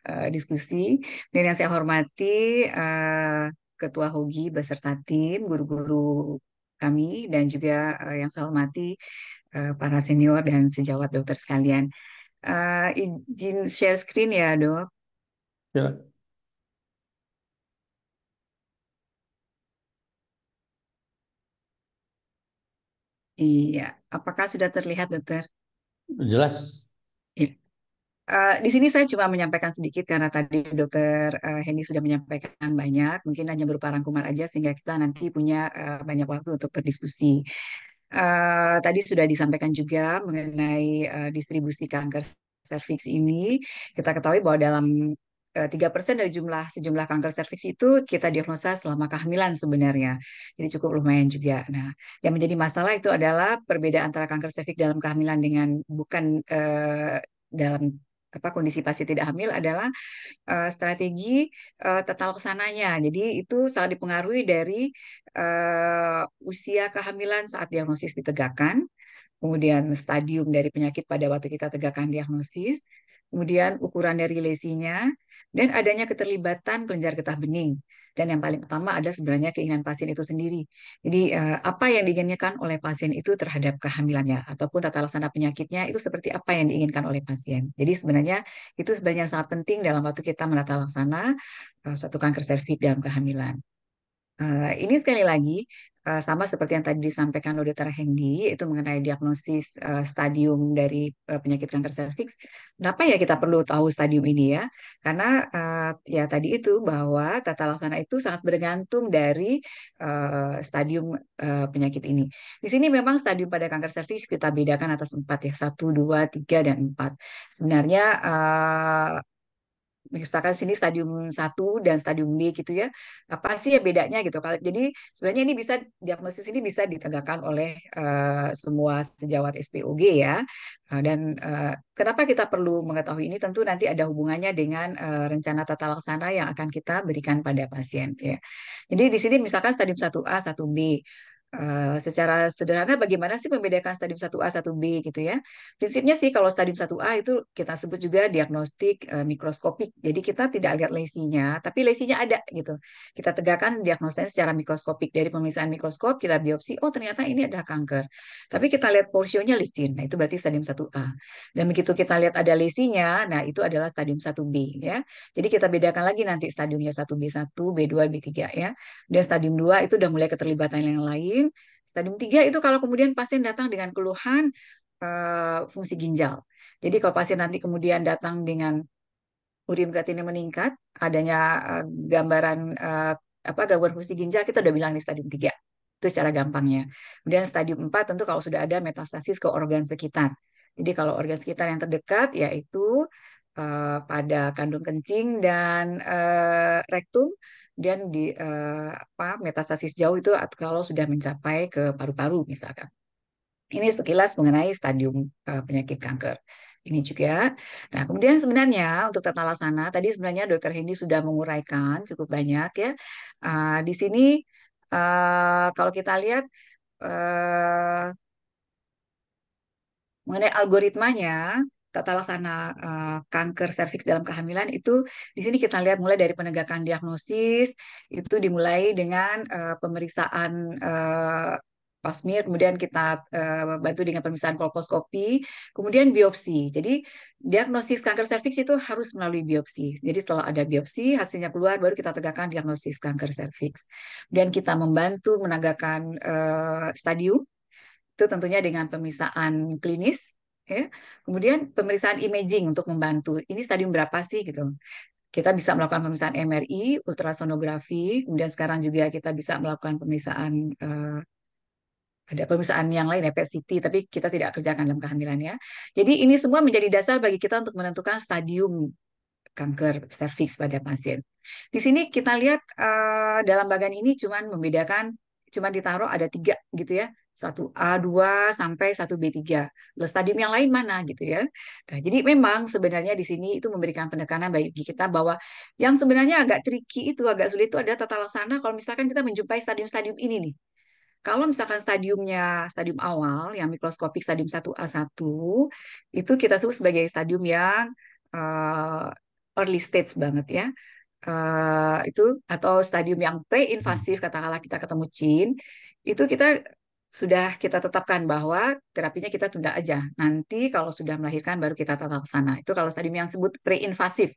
eh, diskusi. Dan yang saya hormati Ketua Hogi beserta tim, guru-guru kami, dan juga yang saya hormati para senior dan sejawat dokter sekalian. Uh, izin share screen ya dok. Ya. Iya. Apakah sudah terlihat, dokter? Jelas. Iya. Eh, di sini saya cuma menyampaikan sedikit karena tadi dokter uh, eh, Hendy sudah menyampaikan banyak, mungkin hanya berupa rangkuman aja sehingga kita nanti punya uh, banyak waktu untuk berdiskusi. Uh, tadi sudah disampaikan juga mengenai uh, distribusi kanker serviks ini. Kita ketahui bahwa dalam Eh, tiga persen dari jumlah sejumlah kanker serviks itu kita diagnosa selama kehamilan sebenarnya. Jadi cukup lumayan juga. Nah, yang menjadi masalah itu adalah perbedaan antara kanker serviks dalam kehamilan dengan bukan uh, dalam apa kondisi pasien tidak hamil adalah uh, strategi uh, total kesananya. Jadi itu sangat dipengaruhi dari uh, usia kehamilan saat diagnosis ditegakkan, kemudian stadium dari penyakit pada waktu kita tegakkan diagnosis, kemudian ukuran dari lesinya, dan adanya keterlibatan kelenjar getah bening. Dan yang paling utama ada sebenarnya keinginan pasien itu sendiri. Jadi eh, apa yang diinginkan oleh pasien itu terhadap kehamilannya ataupun tata laksana penyakitnya itu seperti apa yang diinginkan oleh pasien. Jadi sebenarnya itu sebenarnya sangat penting dalam waktu kita menata laksana eh, suatu kanker serviks dalam kehamilan. Eh, ini sekali lagi Eh, sama seperti yang tadi disampaikan oleh Dr. Hendy itu mengenai diagnosis uh, stadium dari uh, penyakit kanker serviks. Kenapa ya kita perlu tahu stadium ini ya? Karena uh, ya tadi itu bahwa tata laksana itu sangat bergantung dari uh, stadium uh, penyakit ini. Di sini memang stadium pada kanker serviks kita bedakan atas empat ya satu dua tiga dan empat. Sebenarnya uh, misalkan sini stadium 1 dan stadium B gitu ya. Apa sih ya bedanya gitu. kalau Jadi sebenarnya ini bisa diagnosis ini bisa ditegakkan oleh uh, semua sejawat SPOG ya. Uh, dan uh, kenapa kita perlu mengetahui ini tentu nanti ada hubungannya dengan uh, rencana tata laksana yang akan kita berikan pada pasien ya. Jadi di sini misalkan stadium 1A, 1B. Eh, secara sederhana bagaimana sih membedakan stadium 1A 1B gitu ya. Prinsipnya sih kalau stadium 1A itu kita sebut juga diagnostik uh, mikroskopik. Jadi kita tidak lihat lesinya, tapi lesinya ada gitu. Kita tegakkan diagnosanya secara mikroskopik. Dari pemeriksaan mikroskop kita biopsi, oh ternyata ini ada kanker. Tapi kita lihat porsionya licin. Nah, itu berarti stadium 1A. Dan begitu kita lihat ada lesinya, nah itu adalah stadium 1B ya. Jadi kita bedakan lagi nanti stadiumnya 1B1, B2, B3 ya. Dan stadium 2 itu udah mulai keterlibatan yang lain stadium 3 itu kalau kemudian pasien datang dengan keluhan uh, fungsi ginjal. Jadi kalau pasien nanti kemudian datang dengan urin kreatinin meningkat, adanya uh, gambaran uh, apa gangguan fungsi ginjal kita udah bilang di stadium 3. Itu secara gampangnya. Kemudian stadium 4 tentu kalau sudah ada metastasis ke organ sekitar. Jadi kalau organ sekitar yang terdekat yaitu uh, pada kandung kencing dan uh, rektum dan di eh, apa metastasis jauh itu kalau sudah mencapai ke paru-paru misalkan. Ini sekilas mengenai stadium eh, penyakit kanker ini juga. Nah, kemudian sebenarnya untuk tata laksana tadi sebenarnya Dokter Hendy sudah menguraikan cukup banyak ya. Uh, di sini uh, kalau kita lihat uh, mengenai algoritmanya, tata laksana uh, kanker serviks dalam kehamilan itu di sini kita lihat mulai dari penegakan diagnosis itu dimulai dengan uh, pemeriksaan uh, Pasmir, kemudian kita uh, bantu dengan pemeriksaan kolposkopi, kemudian biopsi. Jadi diagnosis kanker serviks itu harus melalui biopsi. Jadi setelah ada biopsi, hasilnya keluar baru kita tegakkan diagnosis kanker serviks. Dan kita membantu menegakkan uh, stadium, itu tentunya dengan pemeriksaan klinis, ya. Kemudian pemeriksaan imaging untuk membantu. Ini stadium berapa sih gitu. Kita bisa melakukan pemeriksaan MRI, ultrasonografi, kemudian sekarang juga kita bisa melakukan pemeriksaan uh, ada pemeriksaan yang lain ya PET CT tapi kita tidak kerjakan dalam kehamilan ya. Jadi ini semua menjadi dasar bagi kita untuk menentukan stadium kanker serviks pada pasien. Di sini kita lihat uh, dalam bagian ini cuman membedakan cuma ditaruh ada tiga gitu ya. Satu a 2 sampai satu b 3 Lalu stadium yang lain mana gitu ya. Nah, jadi memang sebenarnya di sini itu memberikan baik bagi kita bahwa yang sebenarnya agak tricky itu agak sulit itu ada tata laksana kalau misalkan kita menjumpai stadium-stadium ini nih. Kalau misalkan stadiumnya stadium awal yang mikroskopik stadium 1A1 itu kita sebut sebagai stadium yang uh, early stage banget ya. Uh, itu atau stadium yang pre-invasif katakanlah kita ketemu Chin itu kita sudah kita tetapkan bahwa terapinya kita tunda aja. Nanti kalau sudah melahirkan baru kita tata sana. Itu kalau stadium yang sebut preinvasif.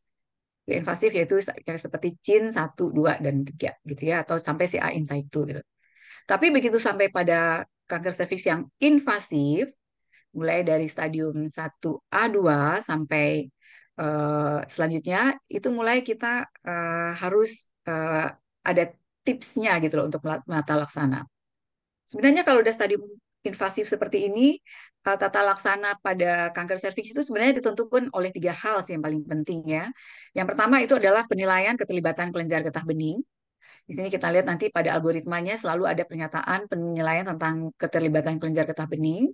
Preinvasif yaitu ya, seperti CIN 1, 2, dan 3 gitu ya atau sampai si a inside situ gitu. Tapi begitu sampai pada kanker serviks yang invasif mulai dari stadium 1A2 sampai uh, selanjutnya itu mulai kita uh, harus uh, ada tipsnya gitu loh untuk menata laksana. Sebenarnya kalau udah stadium invasif seperti ini, eh, tata laksana pada kanker serviks itu sebenarnya ditentukan oleh tiga hal sih yang paling penting ya. Yang pertama itu adalah penilaian keterlibatan kelenjar getah bening. Di sini kita lihat nanti pada algoritmanya selalu ada pernyataan penilaian tentang keterlibatan kelenjar getah bening.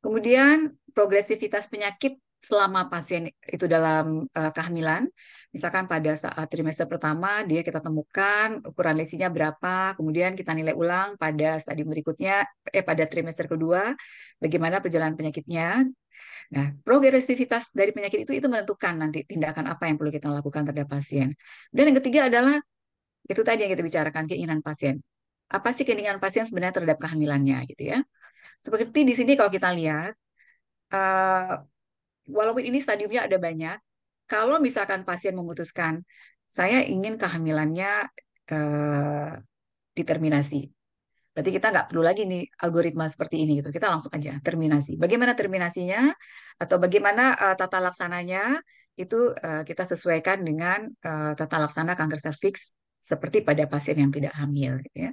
Kemudian progresivitas penyakit selama pasien itu dalam uh, kehamilan, misalkan pada saat trimester pertama dia kita temukan ukuran lesinya berapa, kemudian kita nilai ulang pada stadium berikutnya, eh pada trimester kedua, bagaimana perjalanan penyakitnya. Nah, progresivitas dari penyakit itu itu menentukan nanti tindakan apa yang perlu kita lakukan terhadap pasien. Dan yang ketiga adalah itu tadi yang kita bicarakan keinginan pasien. Apa sih keinginan pasien sebenarnya terhadap kehamilannya gitu ya? Seperti di sini kalau kita lihat. Uh, walaupun ini stadiumnya ada banyak, kalau misalkan pasien memutuskan, saya ingin kehamilannya eh, diterminasi. Berarti kita nggak perlu lagi nih algoritma seperti ini gitu. Kita langsung aja terminasi. Bagaimana terminasinya atau bagaimana uh, tata laksananya itu uh, kita sesuaikan dengan uh, tata laksana kanker serviks seperti pada pasien yang tidak hamil gitu ya.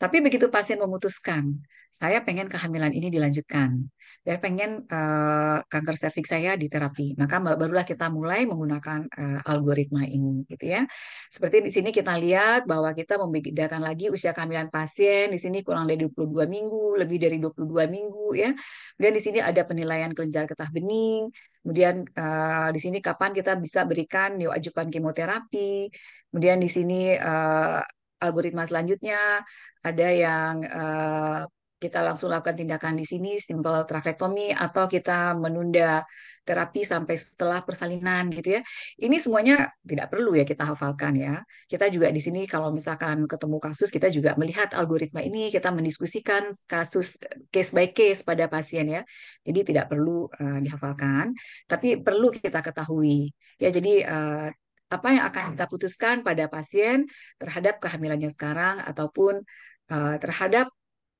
Tapi begitu pasien memutuskan, saya pengen kehamilan ini dilanjutkan, saya pengen uh, kanker serviks saya diterapi, maka barulah kita mulai menggunakan uh, algoritma ini, gitu ya. Seperti di sini kita lihat bahwa kita membedakan lagi usia kehamilan pasien, di sini kurang dari 22 minggu, lebih dari 22 minggu, ya. Kemudian di sini ada penilaian kelenjar getah bening, kemudian uh, di sini kapan kita bisa berikan neoadjuvan kemoterapi, kemudian di sini uh, algoritma selanjutnya, ada yang uh, kita langsung lakukan tindakan di sini, simple trafektomi, atau kita menunda terapi sampai setelah persalinan gitu ya. Ini semuanya tidak perlu ya kita hafalkan ya. Kita juga di sini kalau misalkan ketemu kasus, kita juga melihat algoritma ini, kita mendiskusikan kasus case by case pada pasien ya. Jadi tidak perlu uh, dihafalkan, tapi perlu kita ketahui. Ya jadi uh, apa yang akan kita putuskan pada pasien terhadap kehamilannya sekarang ataupun uh, terhadap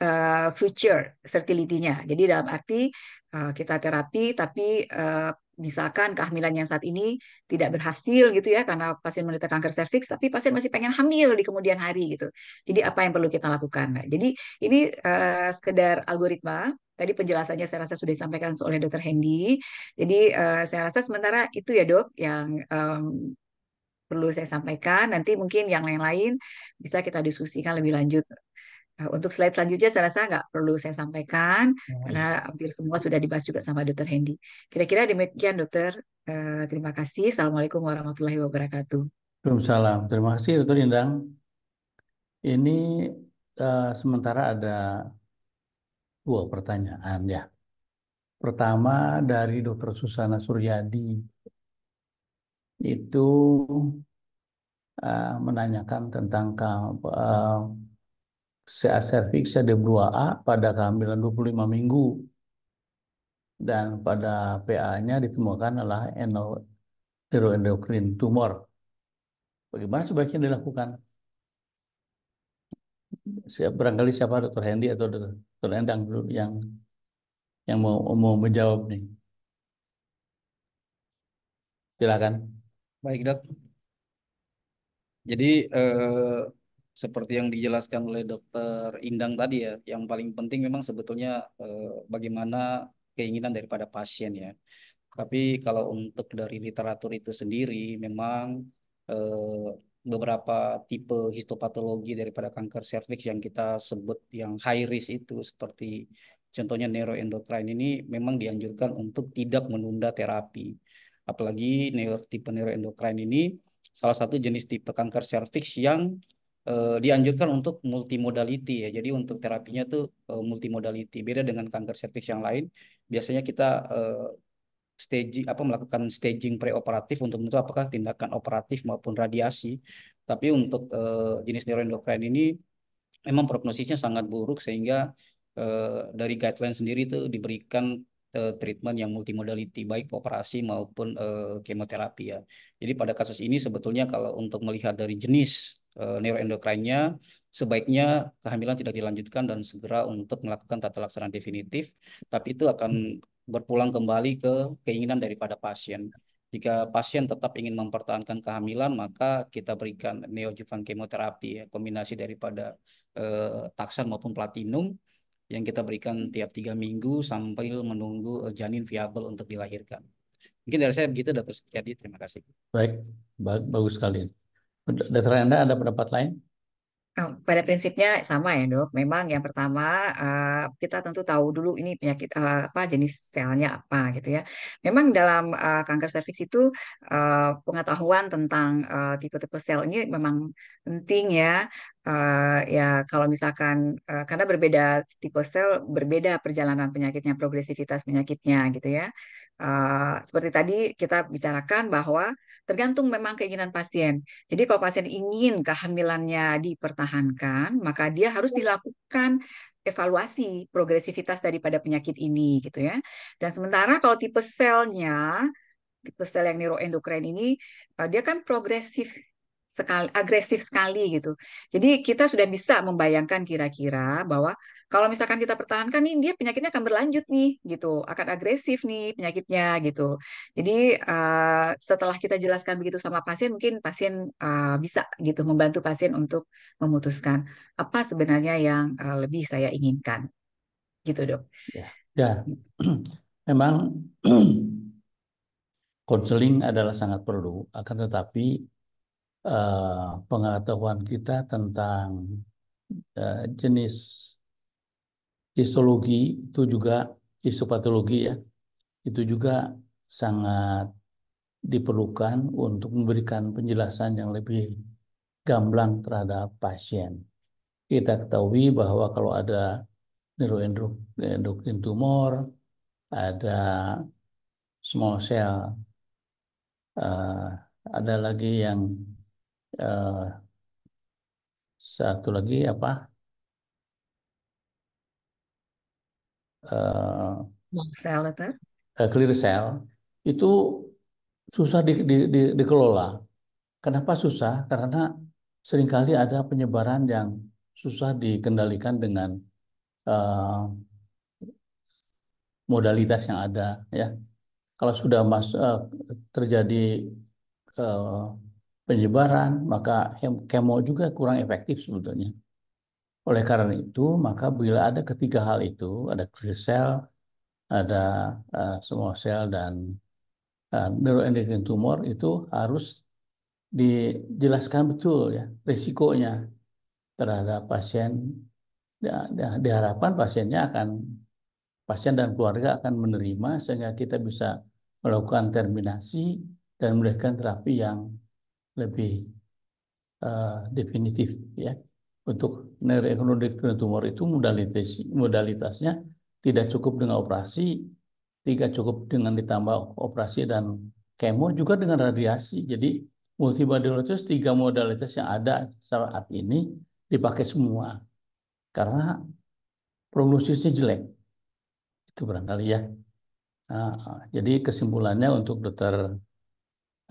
uh, future fertility-nya. Jadi dalam arti uh, kita terapi tapi uh, misalkan kehamilan yang saat ini tidak berhasil gitu ya karena pasien menderita kanker serviks tapi pasien masih pengen hamil di kemudian hari gitu. Jadi apa yang perlu kita lakukan? Nah, jadi ini uh, sekedar algoritma. Tadi penjelasannya saya rasa sudah disampaikan oleh Dr. Hendy. Jadi uh, saya rasa sementara itu ya dok yang um, perlu saya sampaikan. Nanti mungkin yang lain-lain bisa kita diskusikan lebih lanjut. Eh, untuk slide selanjutnya saya rasa nggak perlu saya sampaikan hmm. karena hampir semua sudah dibahas juga sama Dokter Hendy. Kira-kira demikian Dokter. Eh, terima kasih. Assalamualaikum warahmatullahi wabarakatuh.
Waalaikumsalam. Terima kasih Dokter Indang. Ini uh, sementara ada dua pertanyaan ya. Pertama dari Dokter Susana Suryadi itu uh, menanyakan tentang uh, fix cervix CD2A pada kehamilan 25 minggu dan pada PA-nya ditemukan adalah neuroendokrin tumor. Bagaimana sebaiknya dilakukan? Siap, barangkali siapa Dokter Hendy atau Dokter Endang dulu yang yang mau mau menjawab nih. Silakan.
Baik, Dok. Jadi eh, seperti yang dijelaskan oleh Dokter Indang tadi ya, yang paling penting memang sebetulnya eh, bagaimana keinginan daripada pasien ya. Tapi kalau untuk dari literatur itu sendiri, memang eh, beberapa tipe histopatologi daripada kanker serviks yang kita sebut yang high risk itu seperti contohnya neuroendocrine ini memang dianjurkan untuk tidak menunda terapi Apalagi neuro, tipe neuroendokrin ini salah satu jenis tipe kanker serviks yang eh, dianjurkan untuk multimodality ya. Jadi untuk terapinya tuh eh, multimodality. Beda dengan kanker serviks yang lain, biasanya kita eh, staging apa melakukan staging preoperatif untuk menentukan apakah tindakan operatif maupun radiasi. Tapi untuk eh, jenis neuroendokrin ini memang prognosisnya sangat buruk sehingga uh, dari guideline sendiri itu diberikan uh, treatment yang multimodality baik operasi maupun uh, kemoterapi ya. Jadi pada kasus ini sebetulnya kalau untuk melihat dari jenis uh, neuroendokrinnya sebaiknya kehamilan tidak dilanjutkan dan segera untuk melakukan tata laksana definitif tapi itu akan berpulang kembali ke keinginan daripada pasien. Jika pasien tetap ingin mempertahankan kehamilan, maka kita berikan neoadjuvan kemoterapi, ya, kombinasi daripada eh, taksan maupun platinum yang kita berikan tiap tiga minggu sampai menunggu eh, janin viable untuk dilahirkan. Mungkin dari saya begitu, Dr. Sekiadi. Terima kasih.
Baik, bagus sekali. Dr. Anda ada pendapat lain?
Pada prinsipnya sama ya dok. Memang yang pertama eh, kita tentu tahu dulu ini penyakit eh, apa jenis selnya apa gitu ya. Memang dalam eh, kanker serviks itu pengetahuan tentang tipe-tipe sel ini memang penting ya. ya kalau misalkan karena berbeda tipe sel berbeda perjalanan penyakitnya progresivitas penyakitnya gitu ya. seperti tadi kita bicarakan bahwa tergantung memang keinginan pasien. Jadi kalau pasien ingin kehamilannya dipertahankan, maka dia harus iya. dilakukan evaluasi progresivitas daripada penyakit ini gitu ya. Dan sementara kalau tipe selnya tipe sel yang neuroendokrin ini eh, dia kan progresif sekali agresif sekali gitu. Jadi kita sudah bisa membayangkan kira-kira bahwa kalau misalkan kita pertahankan nih dia penyakitnya akan berlanjut nih gitu, akan agresif nih penyakitnya gitu. Jadi uh, setelah kita jelaskan begitu sama pasien mungkin pasien uh, bisa gitu membantu pasien untuk memutuskan apa sebenarnya yang uh, lebih saya inginkan. Gitu, Dok.
Ya. ya. [CLEARS THROAT] Memang konseling [CLEARS THROAT] adalah sangat perlu akan tetapi Eh, pengetahuan kita tentang eh, jenis histologi itu juga histopatologi ya itu juga sangat diperlukan untuk memberikan penjelasan yang lebih gamblang terhadap pasien. Kita ketahui bahwa kalau ada neuroendokrin tumor, ada small cell, eh, ada lagi yang Eh, satu lagi apa
uh, sel itu uh,
eh, clear cell itu susah di, di, di, dikelola kenapa susah karena seringkali ada penyebaran yang susah dikendalikan dengan uh, modalitas yang ada ya kalau sudah mas, uh, terjadi uh, penyebaran, maka kemo juga kurang efektif sebetulnya. Oleh karena itu, maka bila ada ketiga hal itu, ada clear cell, ada uh, small cell, dan uh, neuroendocrine tumor, itu harus dijelaskan betul ya risikonya terhadap pasien. Ya, ya, diharapkan pasiennya akan, pasien dan keluarga akan menerima sehingga kita bisa melakukan terminasi dan memberikan terapi yang lebih uh, definitif ya untuk neuroendokrino tumor itu modalitas modalitasnya tidak cukup dengan operasi tidak cukup dengan ditambah operasi dan kemo juga dengan radiasi jadi multimodalitas tiga modalitas yang ada saat ini dipakai semua karena prognosisnya jelek itu barangkali ya nah, jadi kesimpulannya untuk dokter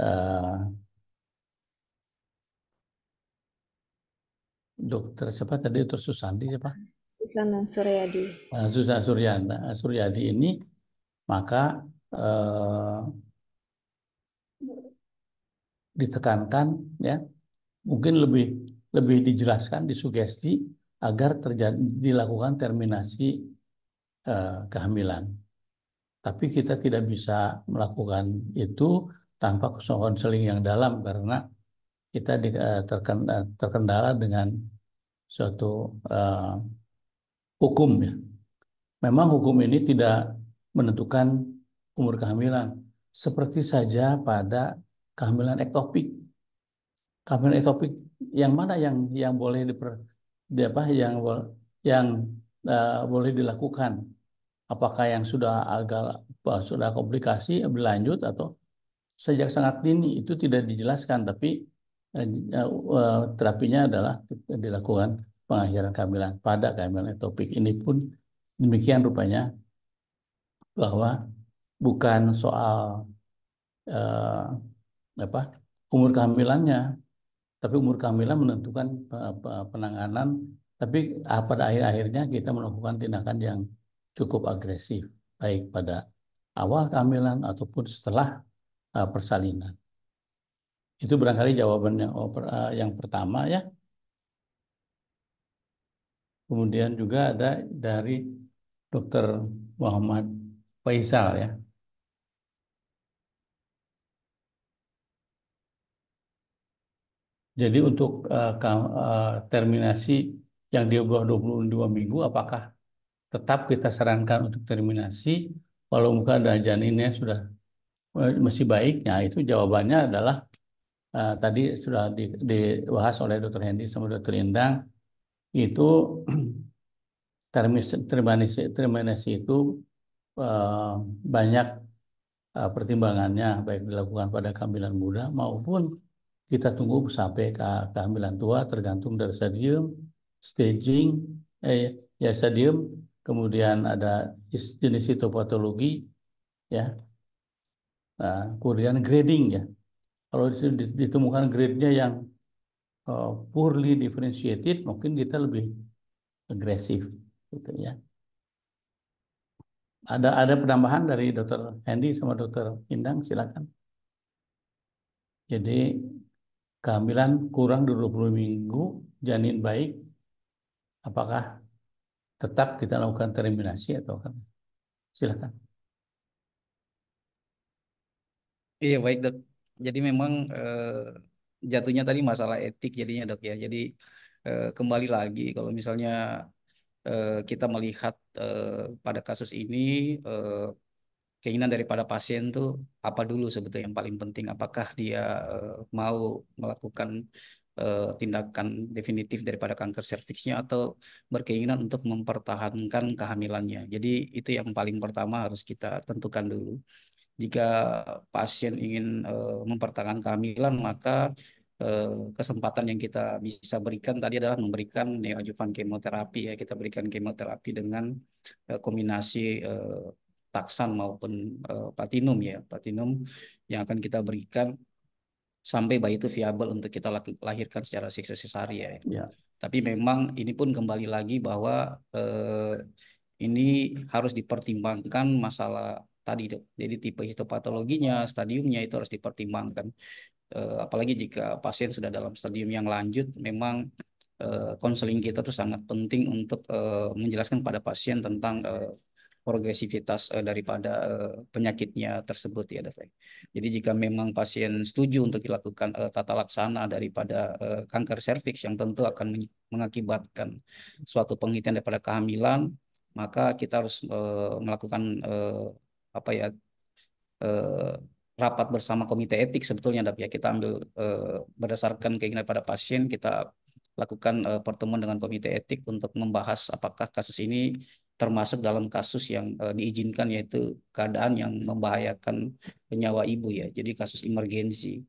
uh, dokter siapa tadi dokter Susandi siapa?
Susana Suryadi.
Uh, Susana Suryana ah, Suryadi ini maka uh, ditekankan ya mungkin lebih lebih dijelaskan disugesti agar terjadi dilakukan terminasi uh, kehamilan. Tapi kita tidak bisa melakukan itu tanpa konseling yang dalam karena kita di, eh, terkendala, eh, terkendala dengan suatu uh, hukum ya. Memang hukum ini tidak menentukan umur kehamilan, seperti saja pada kehamilan ektopik. Kehamilan ektopik yang mana yang yang boleh diper, di apa yang yang uh, boleh dilakukan? Apakah yang sudah agak apa, sudah komplikasi berlanjut atau sejak sangat dini itu tidak dijelaskan, tapi Eh, eh, eh, terapinya adalah dilakukan pengakhiran kehamilan pada kehamilan etopik ini pun demikian rupanya bahwa bukan soal eh, apa umur kehamilannya tapi umur kehamilan menentukan penanganan tapi ah, pada akhir-akhirnya kita melakukan tindakan yang cukup agresif baik pada awal kehamilan ataupun setelah persalinan itu barangkali jawaban yang, oh, eh, yang pertama ya. Kemudian juga ada dari Dr. Muhammad Faisal ya. Jadi untuk uh, uh, terminasi yang di bawah 22 minggu apakah tetap kita sarankan untuk terminasi kalau muka ada janinnya sudah masih baik? Nah, itu jawabannya adalah uh, tadi sudah di, dibahas oleh Dr. Hendy sama Dr. Indang itu [CLEARS THROAT] terminasi terminasi itu uh, banyak uh, pertimbangannya baik dilakukan pada kehamilan muda maupun kita tunggu sampai ke kehamilan tua tergantung dari stadium staging eh ya stadium kemudian ada jenis sitopatologi ya nah, kemudian grading ya kalau ditemukan grade-nya yang eh, poorly differentiated, mungkin kita lebih agresif, gitu ya. Ada ada penambahan dari Dokter Hendy sama Dokter Indang, silakan. Jadi kehamilan kurang dari 20 minggu, janin baik, apakah tetap kita lakukan terminasi atau kan? Silakan.
Iya baik dok jadi memang eh, jatuhnya tadi masalah etik jadinya dok ya. Jadi eh, kembali lagi kalau misalnya eh, kita melihat eh, pada kasus ini eh, keinginan daripada pasien tuh apa dulu sebetulnya yang paling penting? Apakah dia eh, mau melakukan eh, tindakan definitif daripada kanker serviksnya atau berkeinginan untuk mempertahankan kehamilannya. Jadi itu yang paling pertama harus kita tentukan dulu jika pasien ingin uh, mempertahankan kehamilan maka uh, kesempatan yang kita bisa berikan tadi adalah memberikan neoadjuvan kemoterapi ya kita berikan kemoterapi dengan uh, kombinasi uh, taksan maupun uh, platinum ya platinum yang akan kita berikan sampai bayi itu viable untuk kita lahirkan secara seksual ya. ya. Tapi memang ini pun kembali lagi bahwa eh, ini harus dipertimbangkan masalah tadi Jadi tipe histopatologinya, stadiumnya itu harus dipertimbangkan. Uh, apalagi jika pasien sudah dalam stadium yang lanjut, memang eh, konseling uh, kita itu sangat penting untuk uh, menjelaskan pada pasien tentang uh, progresivitas uh, daripada uh, penyakitnya tersebut ya Dave. Jadi jika memang pasien setuju untuk dilakukan uh, tata laksana daripada uh, kanker serviks yang tentu akan mengakibatkan suatu penghentian daripada kehamilan, maka kita harus uh, melakukan uh, apa ya eh, rapat bersama komite etik sebetulnya tapi ya kita ambil eh, berdasarkan keinginan pada pasien kita lakukan eh, pertemuan dengan komite etik untuk membahas apakah kasus ini termasuk dalam kasus yang eh, diizinkan yaitu keadaan yang membahayakan nyawa ibu ya jadi kasus emergensi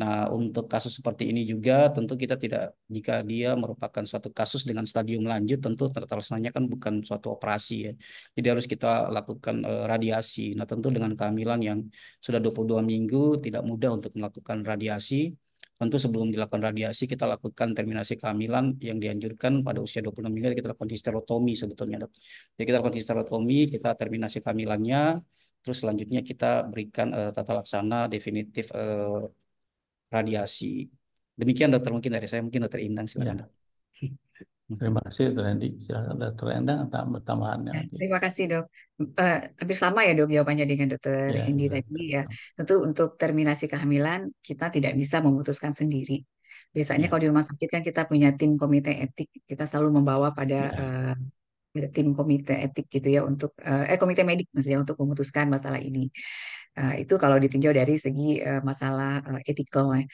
Nah, untuk kasus seperti ini juga tentu kita tidak jika dia merupakan suatu kasus dengan stadium lanjut tentu terlaksanaannya kan bukan suatu operasi ya. Jadi harus kita lakukan uh, radiasi. Nah, tentu dengan kehamilan yang sudah 22 minggu tidak mudah untuk melakukan radiasi. Tentu sebelum dilakukan radiasi kita lakukan terminasi kehamilan yang dianjurkan pada usia 26 minggu kita lakukan histerotomi sebetulnya. Jadi kita lakukan histerotomi, kita terminasi kehamilannya, terus selanjutnya kita berikan uh, tata laksana definitif uh, radiasi. Demikian dokter mungkin dari saya, mungkin dokter Indang silakan. Ya. [LAUGHS] Terima kasih dokter Endi. Silakan dokter Endang tambahannya.
Terima kasih dok. Uh, hampir sama ya dok jawabannya dengan dokter ya, Endi tadi ya. Tentu untuk terminasi kehamilan kita tidak bisa memutuskan sendiri. Biasanya ya. kalau di rumah sakit kan kita punya tim komite etik, kita selalu membawa pada ya. uh, tim komite etik gitu ya untuk eh, eh komite medik maksudnya untuk memutuskan masalah ini. Eh, itu kalau ditinjau dari segi eh, masalah uh, etikal ya.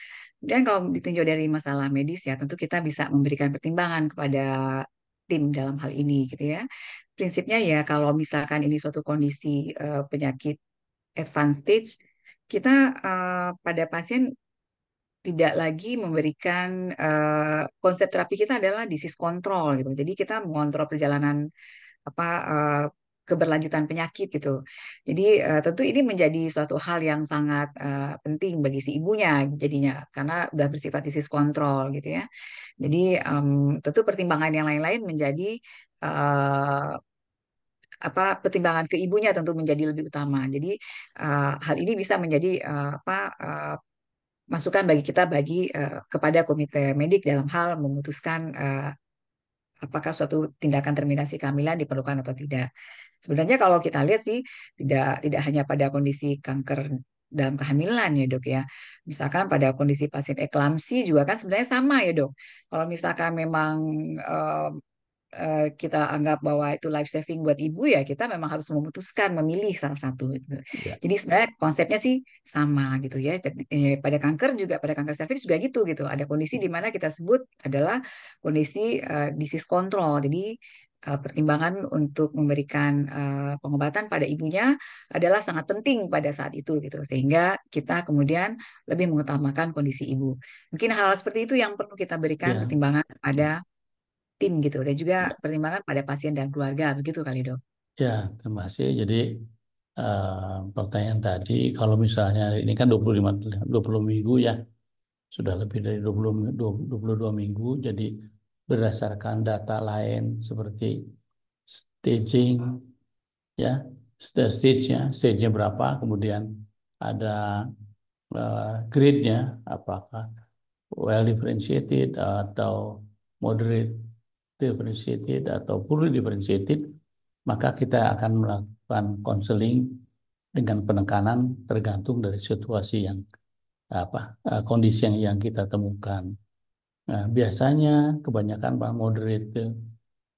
Dan kalau ditinjau dari masalah medis ya tentu kita bisa memberikan pertimbangan kepada tim dalam hal ini gitu ya. Prinsipnya ya kalau misalkan ini suatu kondisi penyakit advanced stage kita pada pasien tidak lagi memberikan uh, konsep terapi kita adalah disease control gitu. Jadi kita mengontrol perjalanan apa uh, keberlanjutan penyakit gitu. Jadi uh, tentu ini menjadi suatu hal yang sangat uh, penting bagi si ibunya jadinya karena sudah bersifat disease control gitu ya. Jadi um, tentu pertimbangan yang lain-lain menjadi uh, apa pertimbangan ke ibunya tentu menjadi lebih utama. Jadi uh, hal ini bisa menjadi uh, apa uh, masukan bagi kita bagi uh, kepada komite medik dalam hal memutuskan uh, apakah suatu tindakan terminasi kehamilan diperlukan atau tidak. Sebenarnya kalau kita lihat sih tidak tidak hanya pada kondisi kanker dalam kehamilan ya dok ya. Misalkan pada kondisi pasien eklamsi juga kan sebenarnya sama ya dok. Kalau misalkan memang uh, Eh, kita anggap bahwa itu life saving buat ibu ya kita memang harus memutuskan memilih salah satu gitu. Yeah. Jadi sebenarnya konsepnya sih sama gitu ya. Eh, pada kanker juga pada kanker serviks juga gitu gitu. Ada kondisi di mana kita sebut adalah kondisi uh, disease control. Jadi uh, pertimbangan untuk memberikan uh, pengobatan pada ibunya adalah sangat penting pada saat itu gitu. Sehingga kita kemudian lebih mengutamakan kondisi ibu. Mungkin hal, -hal seperti itu yang perlu kita berikan yeah. pertimbangan pada tim gitu dan juga ya. pertimbangan pada pasien dan keluarga begitu kali dok.
Ya, terima kasih. Jadi uh, pertanyaan tadi kalau misalnya ini kan 25 20 minggu ya. Sudah lebih dari 20 22 minggu jadi berdasarkan data lain seperti staging ya, stage-nya, stage-nya berapa, kemudian ada uh, grade-nya apakah well differentiated atau moderate differentiated atau poorly differentiated, maka kita akan melakukan konseling dengan penekanan tergantung dari situasi yang apa eh, kondisi yang yang kita temukan. Nah, biasanya kebanyakan pak moderate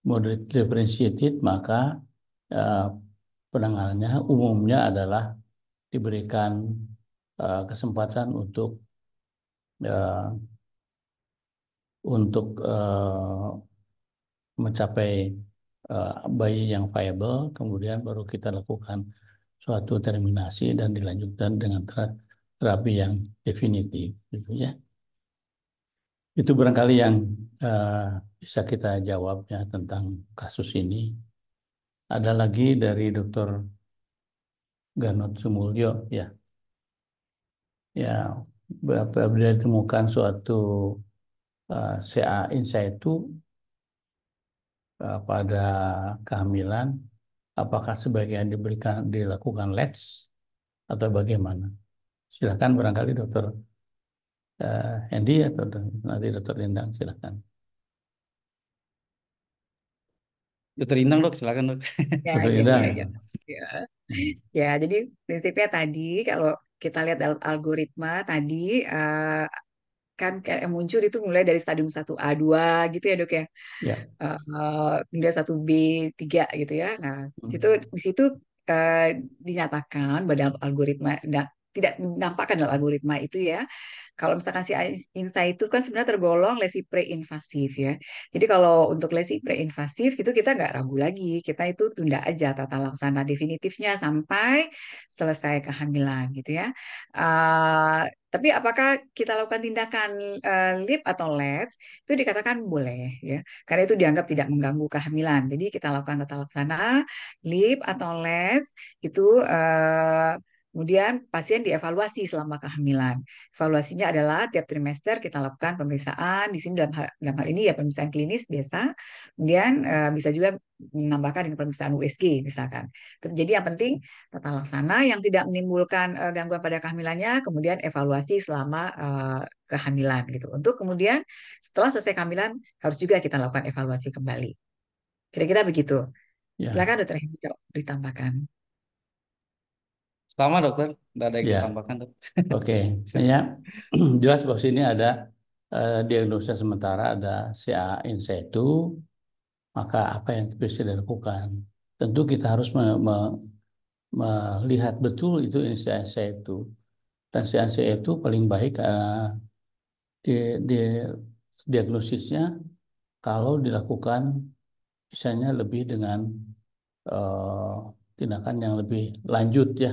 moderate differentiated maka eh, penanganannya umumnya adalah diberikan eh, kesempatan untuk eh, untuk eh, mencapai uh, bayi yang viable, kemudian baru kita lakukan suatu terminasi dan dilanjutkan dengan terapi yang definitif, gitu ya. Itu barangkali yang uh, bisa kita jawabnya tentang kasus ini. Ada lagi dari Dr. Ganot Sumulyo, ya. Ya, apabila ditemukan suatu uh, eh, CA in situ Eh, pada kehamilan apakah sebagian diberikan dilakukan leds atau bagaimana silakan barangkali dokter uh, atau nanti dokter Indang silakan
dokter Lindang dok silakan dok ya, dokter ya, ya ya.
ya. ya jadi prinsipnya tadi kalau kita lihat algoritma tadi eh, kan kayak muncul itu mulai dari stadium 1A 2 gitu ya dok ya yeah. uh, 1B 3 gitu ya nah mm -hmm. itu di situ uh, dinyatakan dalam algoritma nah, tidak nampakkan dalam algoritma itu ya kalau misalkan si insa itu kan sebenarnya tergolong lesi preinvasif ya jadi kalau untuk lesi preinvasif itu kita nggak ragu lagi kita itu tunda aja tata laksana definitifnya sampai selesai kehamilan gitu ya uh, tapi apakah kita lakukan tindakan uh, lip atau lets itu dikatakan boleh ya. Karena itu dianggap tidak mengganggu kehamilan. Jadi kita lakukan tata laksana lip atau lets itu uh, Kemudian pasien dievaluasi selama kehamilan. Evaluasinya adalah tiap trimester kita lakukan pemeriksaan. Di sini dalam hal, dalam hal ini ya pemeriksaan klinis biasa. Kemudian uh, bisa juga menambahkan dengan pemeriksaan USG misalkan. Jadi yang penting tata laksana yang tidak menimbulkan uh, gangguan pada kehamilannya. Kemudian evaluasi selama uh, kehamilan gitu. Untuk kemudian setelah selesai kehamilan harus juga kita lakukan evaluasi kembali. Kira-kira begitu. Ya. Silakan dokter Hendro ditambahkan.
Sama dokter, tidak ada yang ya. ditambahkan dok. [LAUGHS]
Oke, okay. [CLEARS THROAT] jelas bahwa sini ada eh, diagnosa sementara ada CA in situ, maka apa yang bisa dilakukan? Tentu kita harus me me melihat betul itu in situ. Dan CA in situ paling baik karena eh, di, di diagnosisnya kalau dilakukan misalnya lebih dengan uh, tindakan yang lebih lanjut ya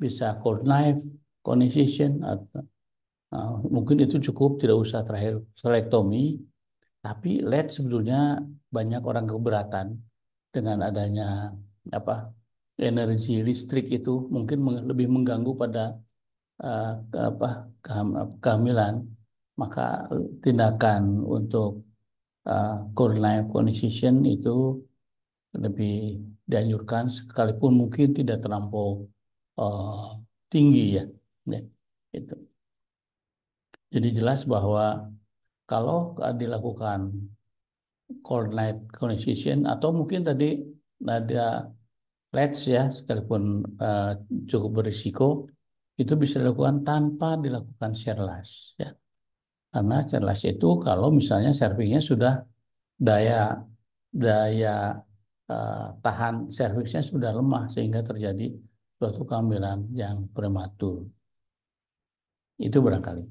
bisa cold knife, condition atau uh, mungkin itu cukup tidak usah terakhir selektomi. Tapi LED sebetulnya banyak orang keberatan dengan adanya apa energi listrik itu mungkin lebih mengganggu pada uh, apa kehamilan maka tindakan untuk uh, knife, condition itu lebih dianjurkan sekalipun mungkin tidak terlampau Oh, tinggi ya. ya itu. Jadi jelas bahwa kalau dilakukan coordinate connection atau mungkin tadi ada LEDs ya sekalipun uh, cukup berisiko itu bisa dilakukan tanpa dilakukan serlas ya karena share serlas itu kalau misalnya servingnya sudah daya daya uh, tahan servisnya sudah lemah sehingga terjadi suatu kehamilan yang prematur. Itu barangkali.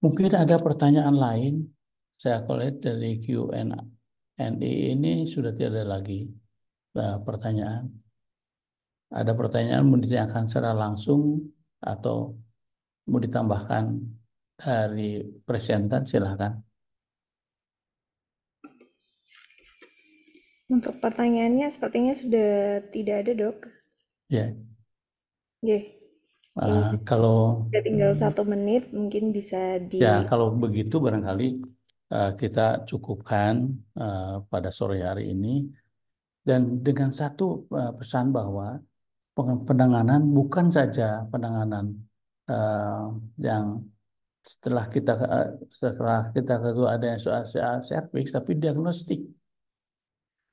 Mungkin ada pertanyaan lain, saya collect dari Q&A ini sudah tidak ada lagi eh, pertanyaan. Ada pertanyaan mau ditanyakan secara langsung atau mau ditambahkan dari presentan silahkan.
Untuk pertanyaannya sepertinya sudah tidak ada dok. Ya. Yeah. Ya. Uh,
kalau
kita tinggal satu menit, mungkin bisa di. Ya,
kalau begitu barangkali uh, kita cukupkan uh, pada sore hari ini dan dengan satu uh, pesan bahwa penanganan bukan saja penanganan uh, yang setelah kita setelah kita ketua ada yang soal service tapi diagnostik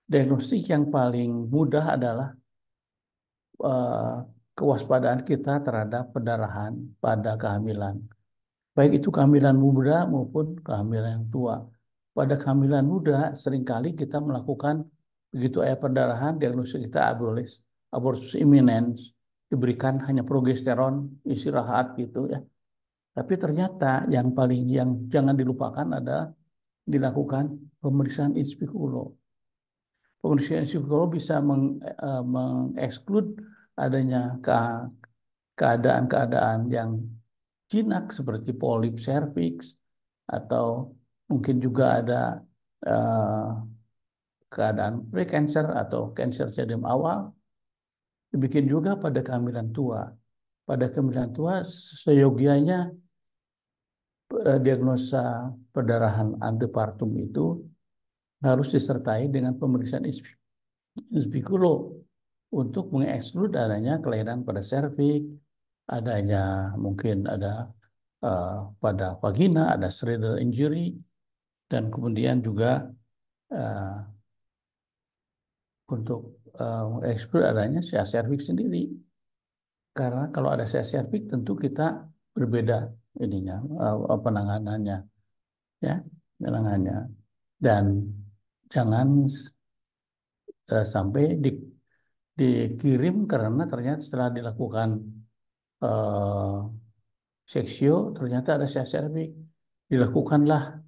diagnostik yang paling mudah adalah Eh, kewaspadaan kita terhadap pendarahan pada kehamilan. Baik itu kehamilan muda maupun kehamilan yang tua. Pada kehamilan muda seringkali kita melakukan begitu ada pendarahan diagnosis kita abolis, abortus imminens diberikan hanya progesteron istirahat gitu ya. Tapi ternyata yang paling yang jangan dilupakan adalah dilakukan pemeriksaan inspikulo pemeriksaan psikolog bisa meng, uh, eh, mengeksklud adanya keadaan-keadaan yang jinak seperti polip serviks atau mungkin juga ada uh, keadaan pre-cancer atau cancer stadium awal. dibikin juga pada kehamilan tua. Pada kehamilan tua seyogianya eh, diagnosa perdarahan antepartum itu harus disertai dengan pemeriksaan inspikulo untuk mengeksklud adanya kelainan pada serviks, adanya mungkin ada uh, pada vagina, ada cerebral injury, dan kemudian juga uh, untuk uh, eh, mengeksklud adanya sia serviks sendiri. Karena kalau ada sia serviks tentu kita berbeda ininya uh, penanganannya, ya penanganannya dan jangan uh, sampai di, dikirim karena ternyata setelah dilakukan uh, seksio ternyata ada seservik dilakukanlah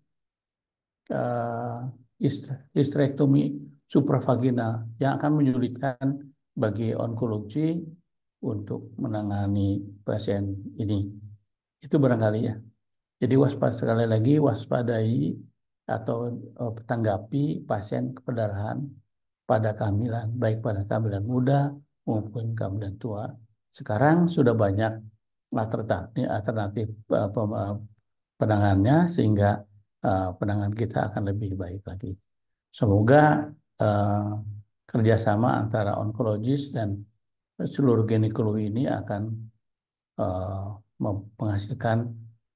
uh, eh, istrektomi supravaginal yang akan menyulitkan bagi onkologi untuk menangani pasien ini. Itu barangkali ya. Jadi waspada sekali lagi waspadai atau uh, tanggapi pasien kepedarahan pada kehamilan, baik pada kehamilan muda maupun kehamilan tua. Sekarang sudah banyak alternatif, alternatif eh, eh, penanganannya sehingga penanganan kita akan lebih baik lagi. Semoga kerjasama antara onkologis dan seluruh ginekologi ini akan menghasilkan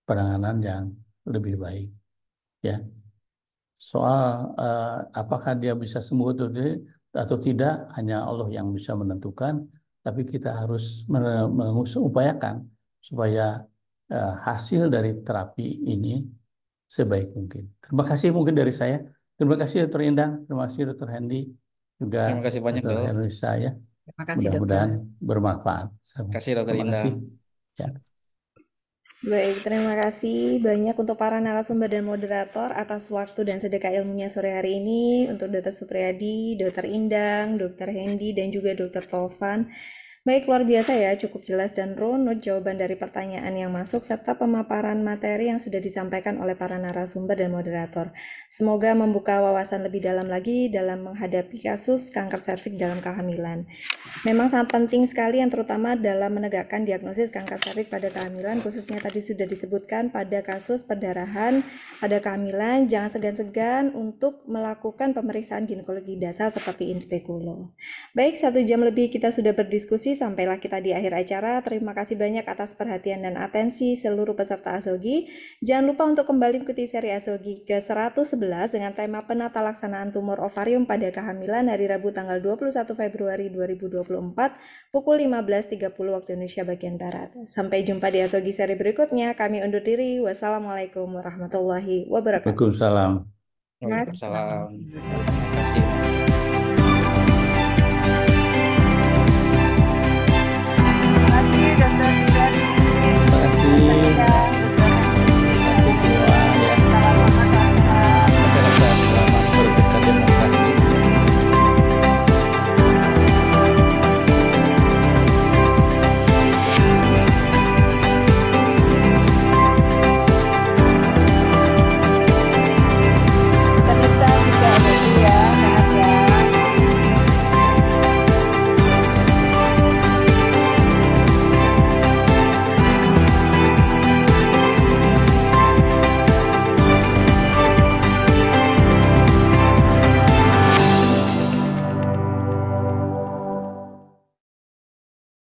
penanganan yang lebih baik. Ya, soal uh, apakah dia bisa sembuh atau tidak hanya Allah yang bisa menentukan tapi kita harus mengupayakan supaya uh, hasil dari terapi ini sebaik mungkin terima kasih mungkin dari saya terima kasih dokter Indang terima kasih dokter Hendy juga terima kasih banyak dokter Indonesia ya terima kasih mudah-mudahan bermanfaat
terima kasih dokter Indang
ya.
Baik, terima kasih banyak untuk para narasumber dan moderator atas waktu dan sedekah ilmunya sore hari ini untuk Dr. Supriyadi, Dr. Indang, Dr. Hendy, dan juga Dr. Tovan. Baik, luar biasa ya, cukup jelas dan runut jawaban dari pertanyaan yang masuk serta pemaparan materi yang sudah disampaikan oleh para narasumber dan moderator. Semoga membuka wawasan lebih dalam lagi dalam menghadapi kasus kanker serviks dalam kehamilan. Memang sangat penting sekali yang terutama dalam menegakkan diagnosis kanker serviks pada kehamilan, khususnya tadi sudah disebutkan pada kasus perdarahan pada kehamilan, jangan segan-segan untuk melakukan pemeriksaan ginekologi dasar seperti inspekulo. Baik, satu jam lebih kita sudah berdiskusi sampailah kita di akhir acara. Terima kasih banyak atas perhatian dan atensi seluruh peserta Asogi. Jangan lupa untuk kembali mengikuti seri Asogi ke-111 dengan tema penata laksanaan tumor ovarium pada kehamilan hari Rabu tanggal 21 Februari 2024 pukul 15.30 waktu Indonesia bagian Barat. Sampai jumpa di Asogi seri berikutnya. Kami undur diri. Wassalamualaikum warahmatullahi wabarakatuh.
Waalaikumsalam. Waalaikumsalam. Terima kasih.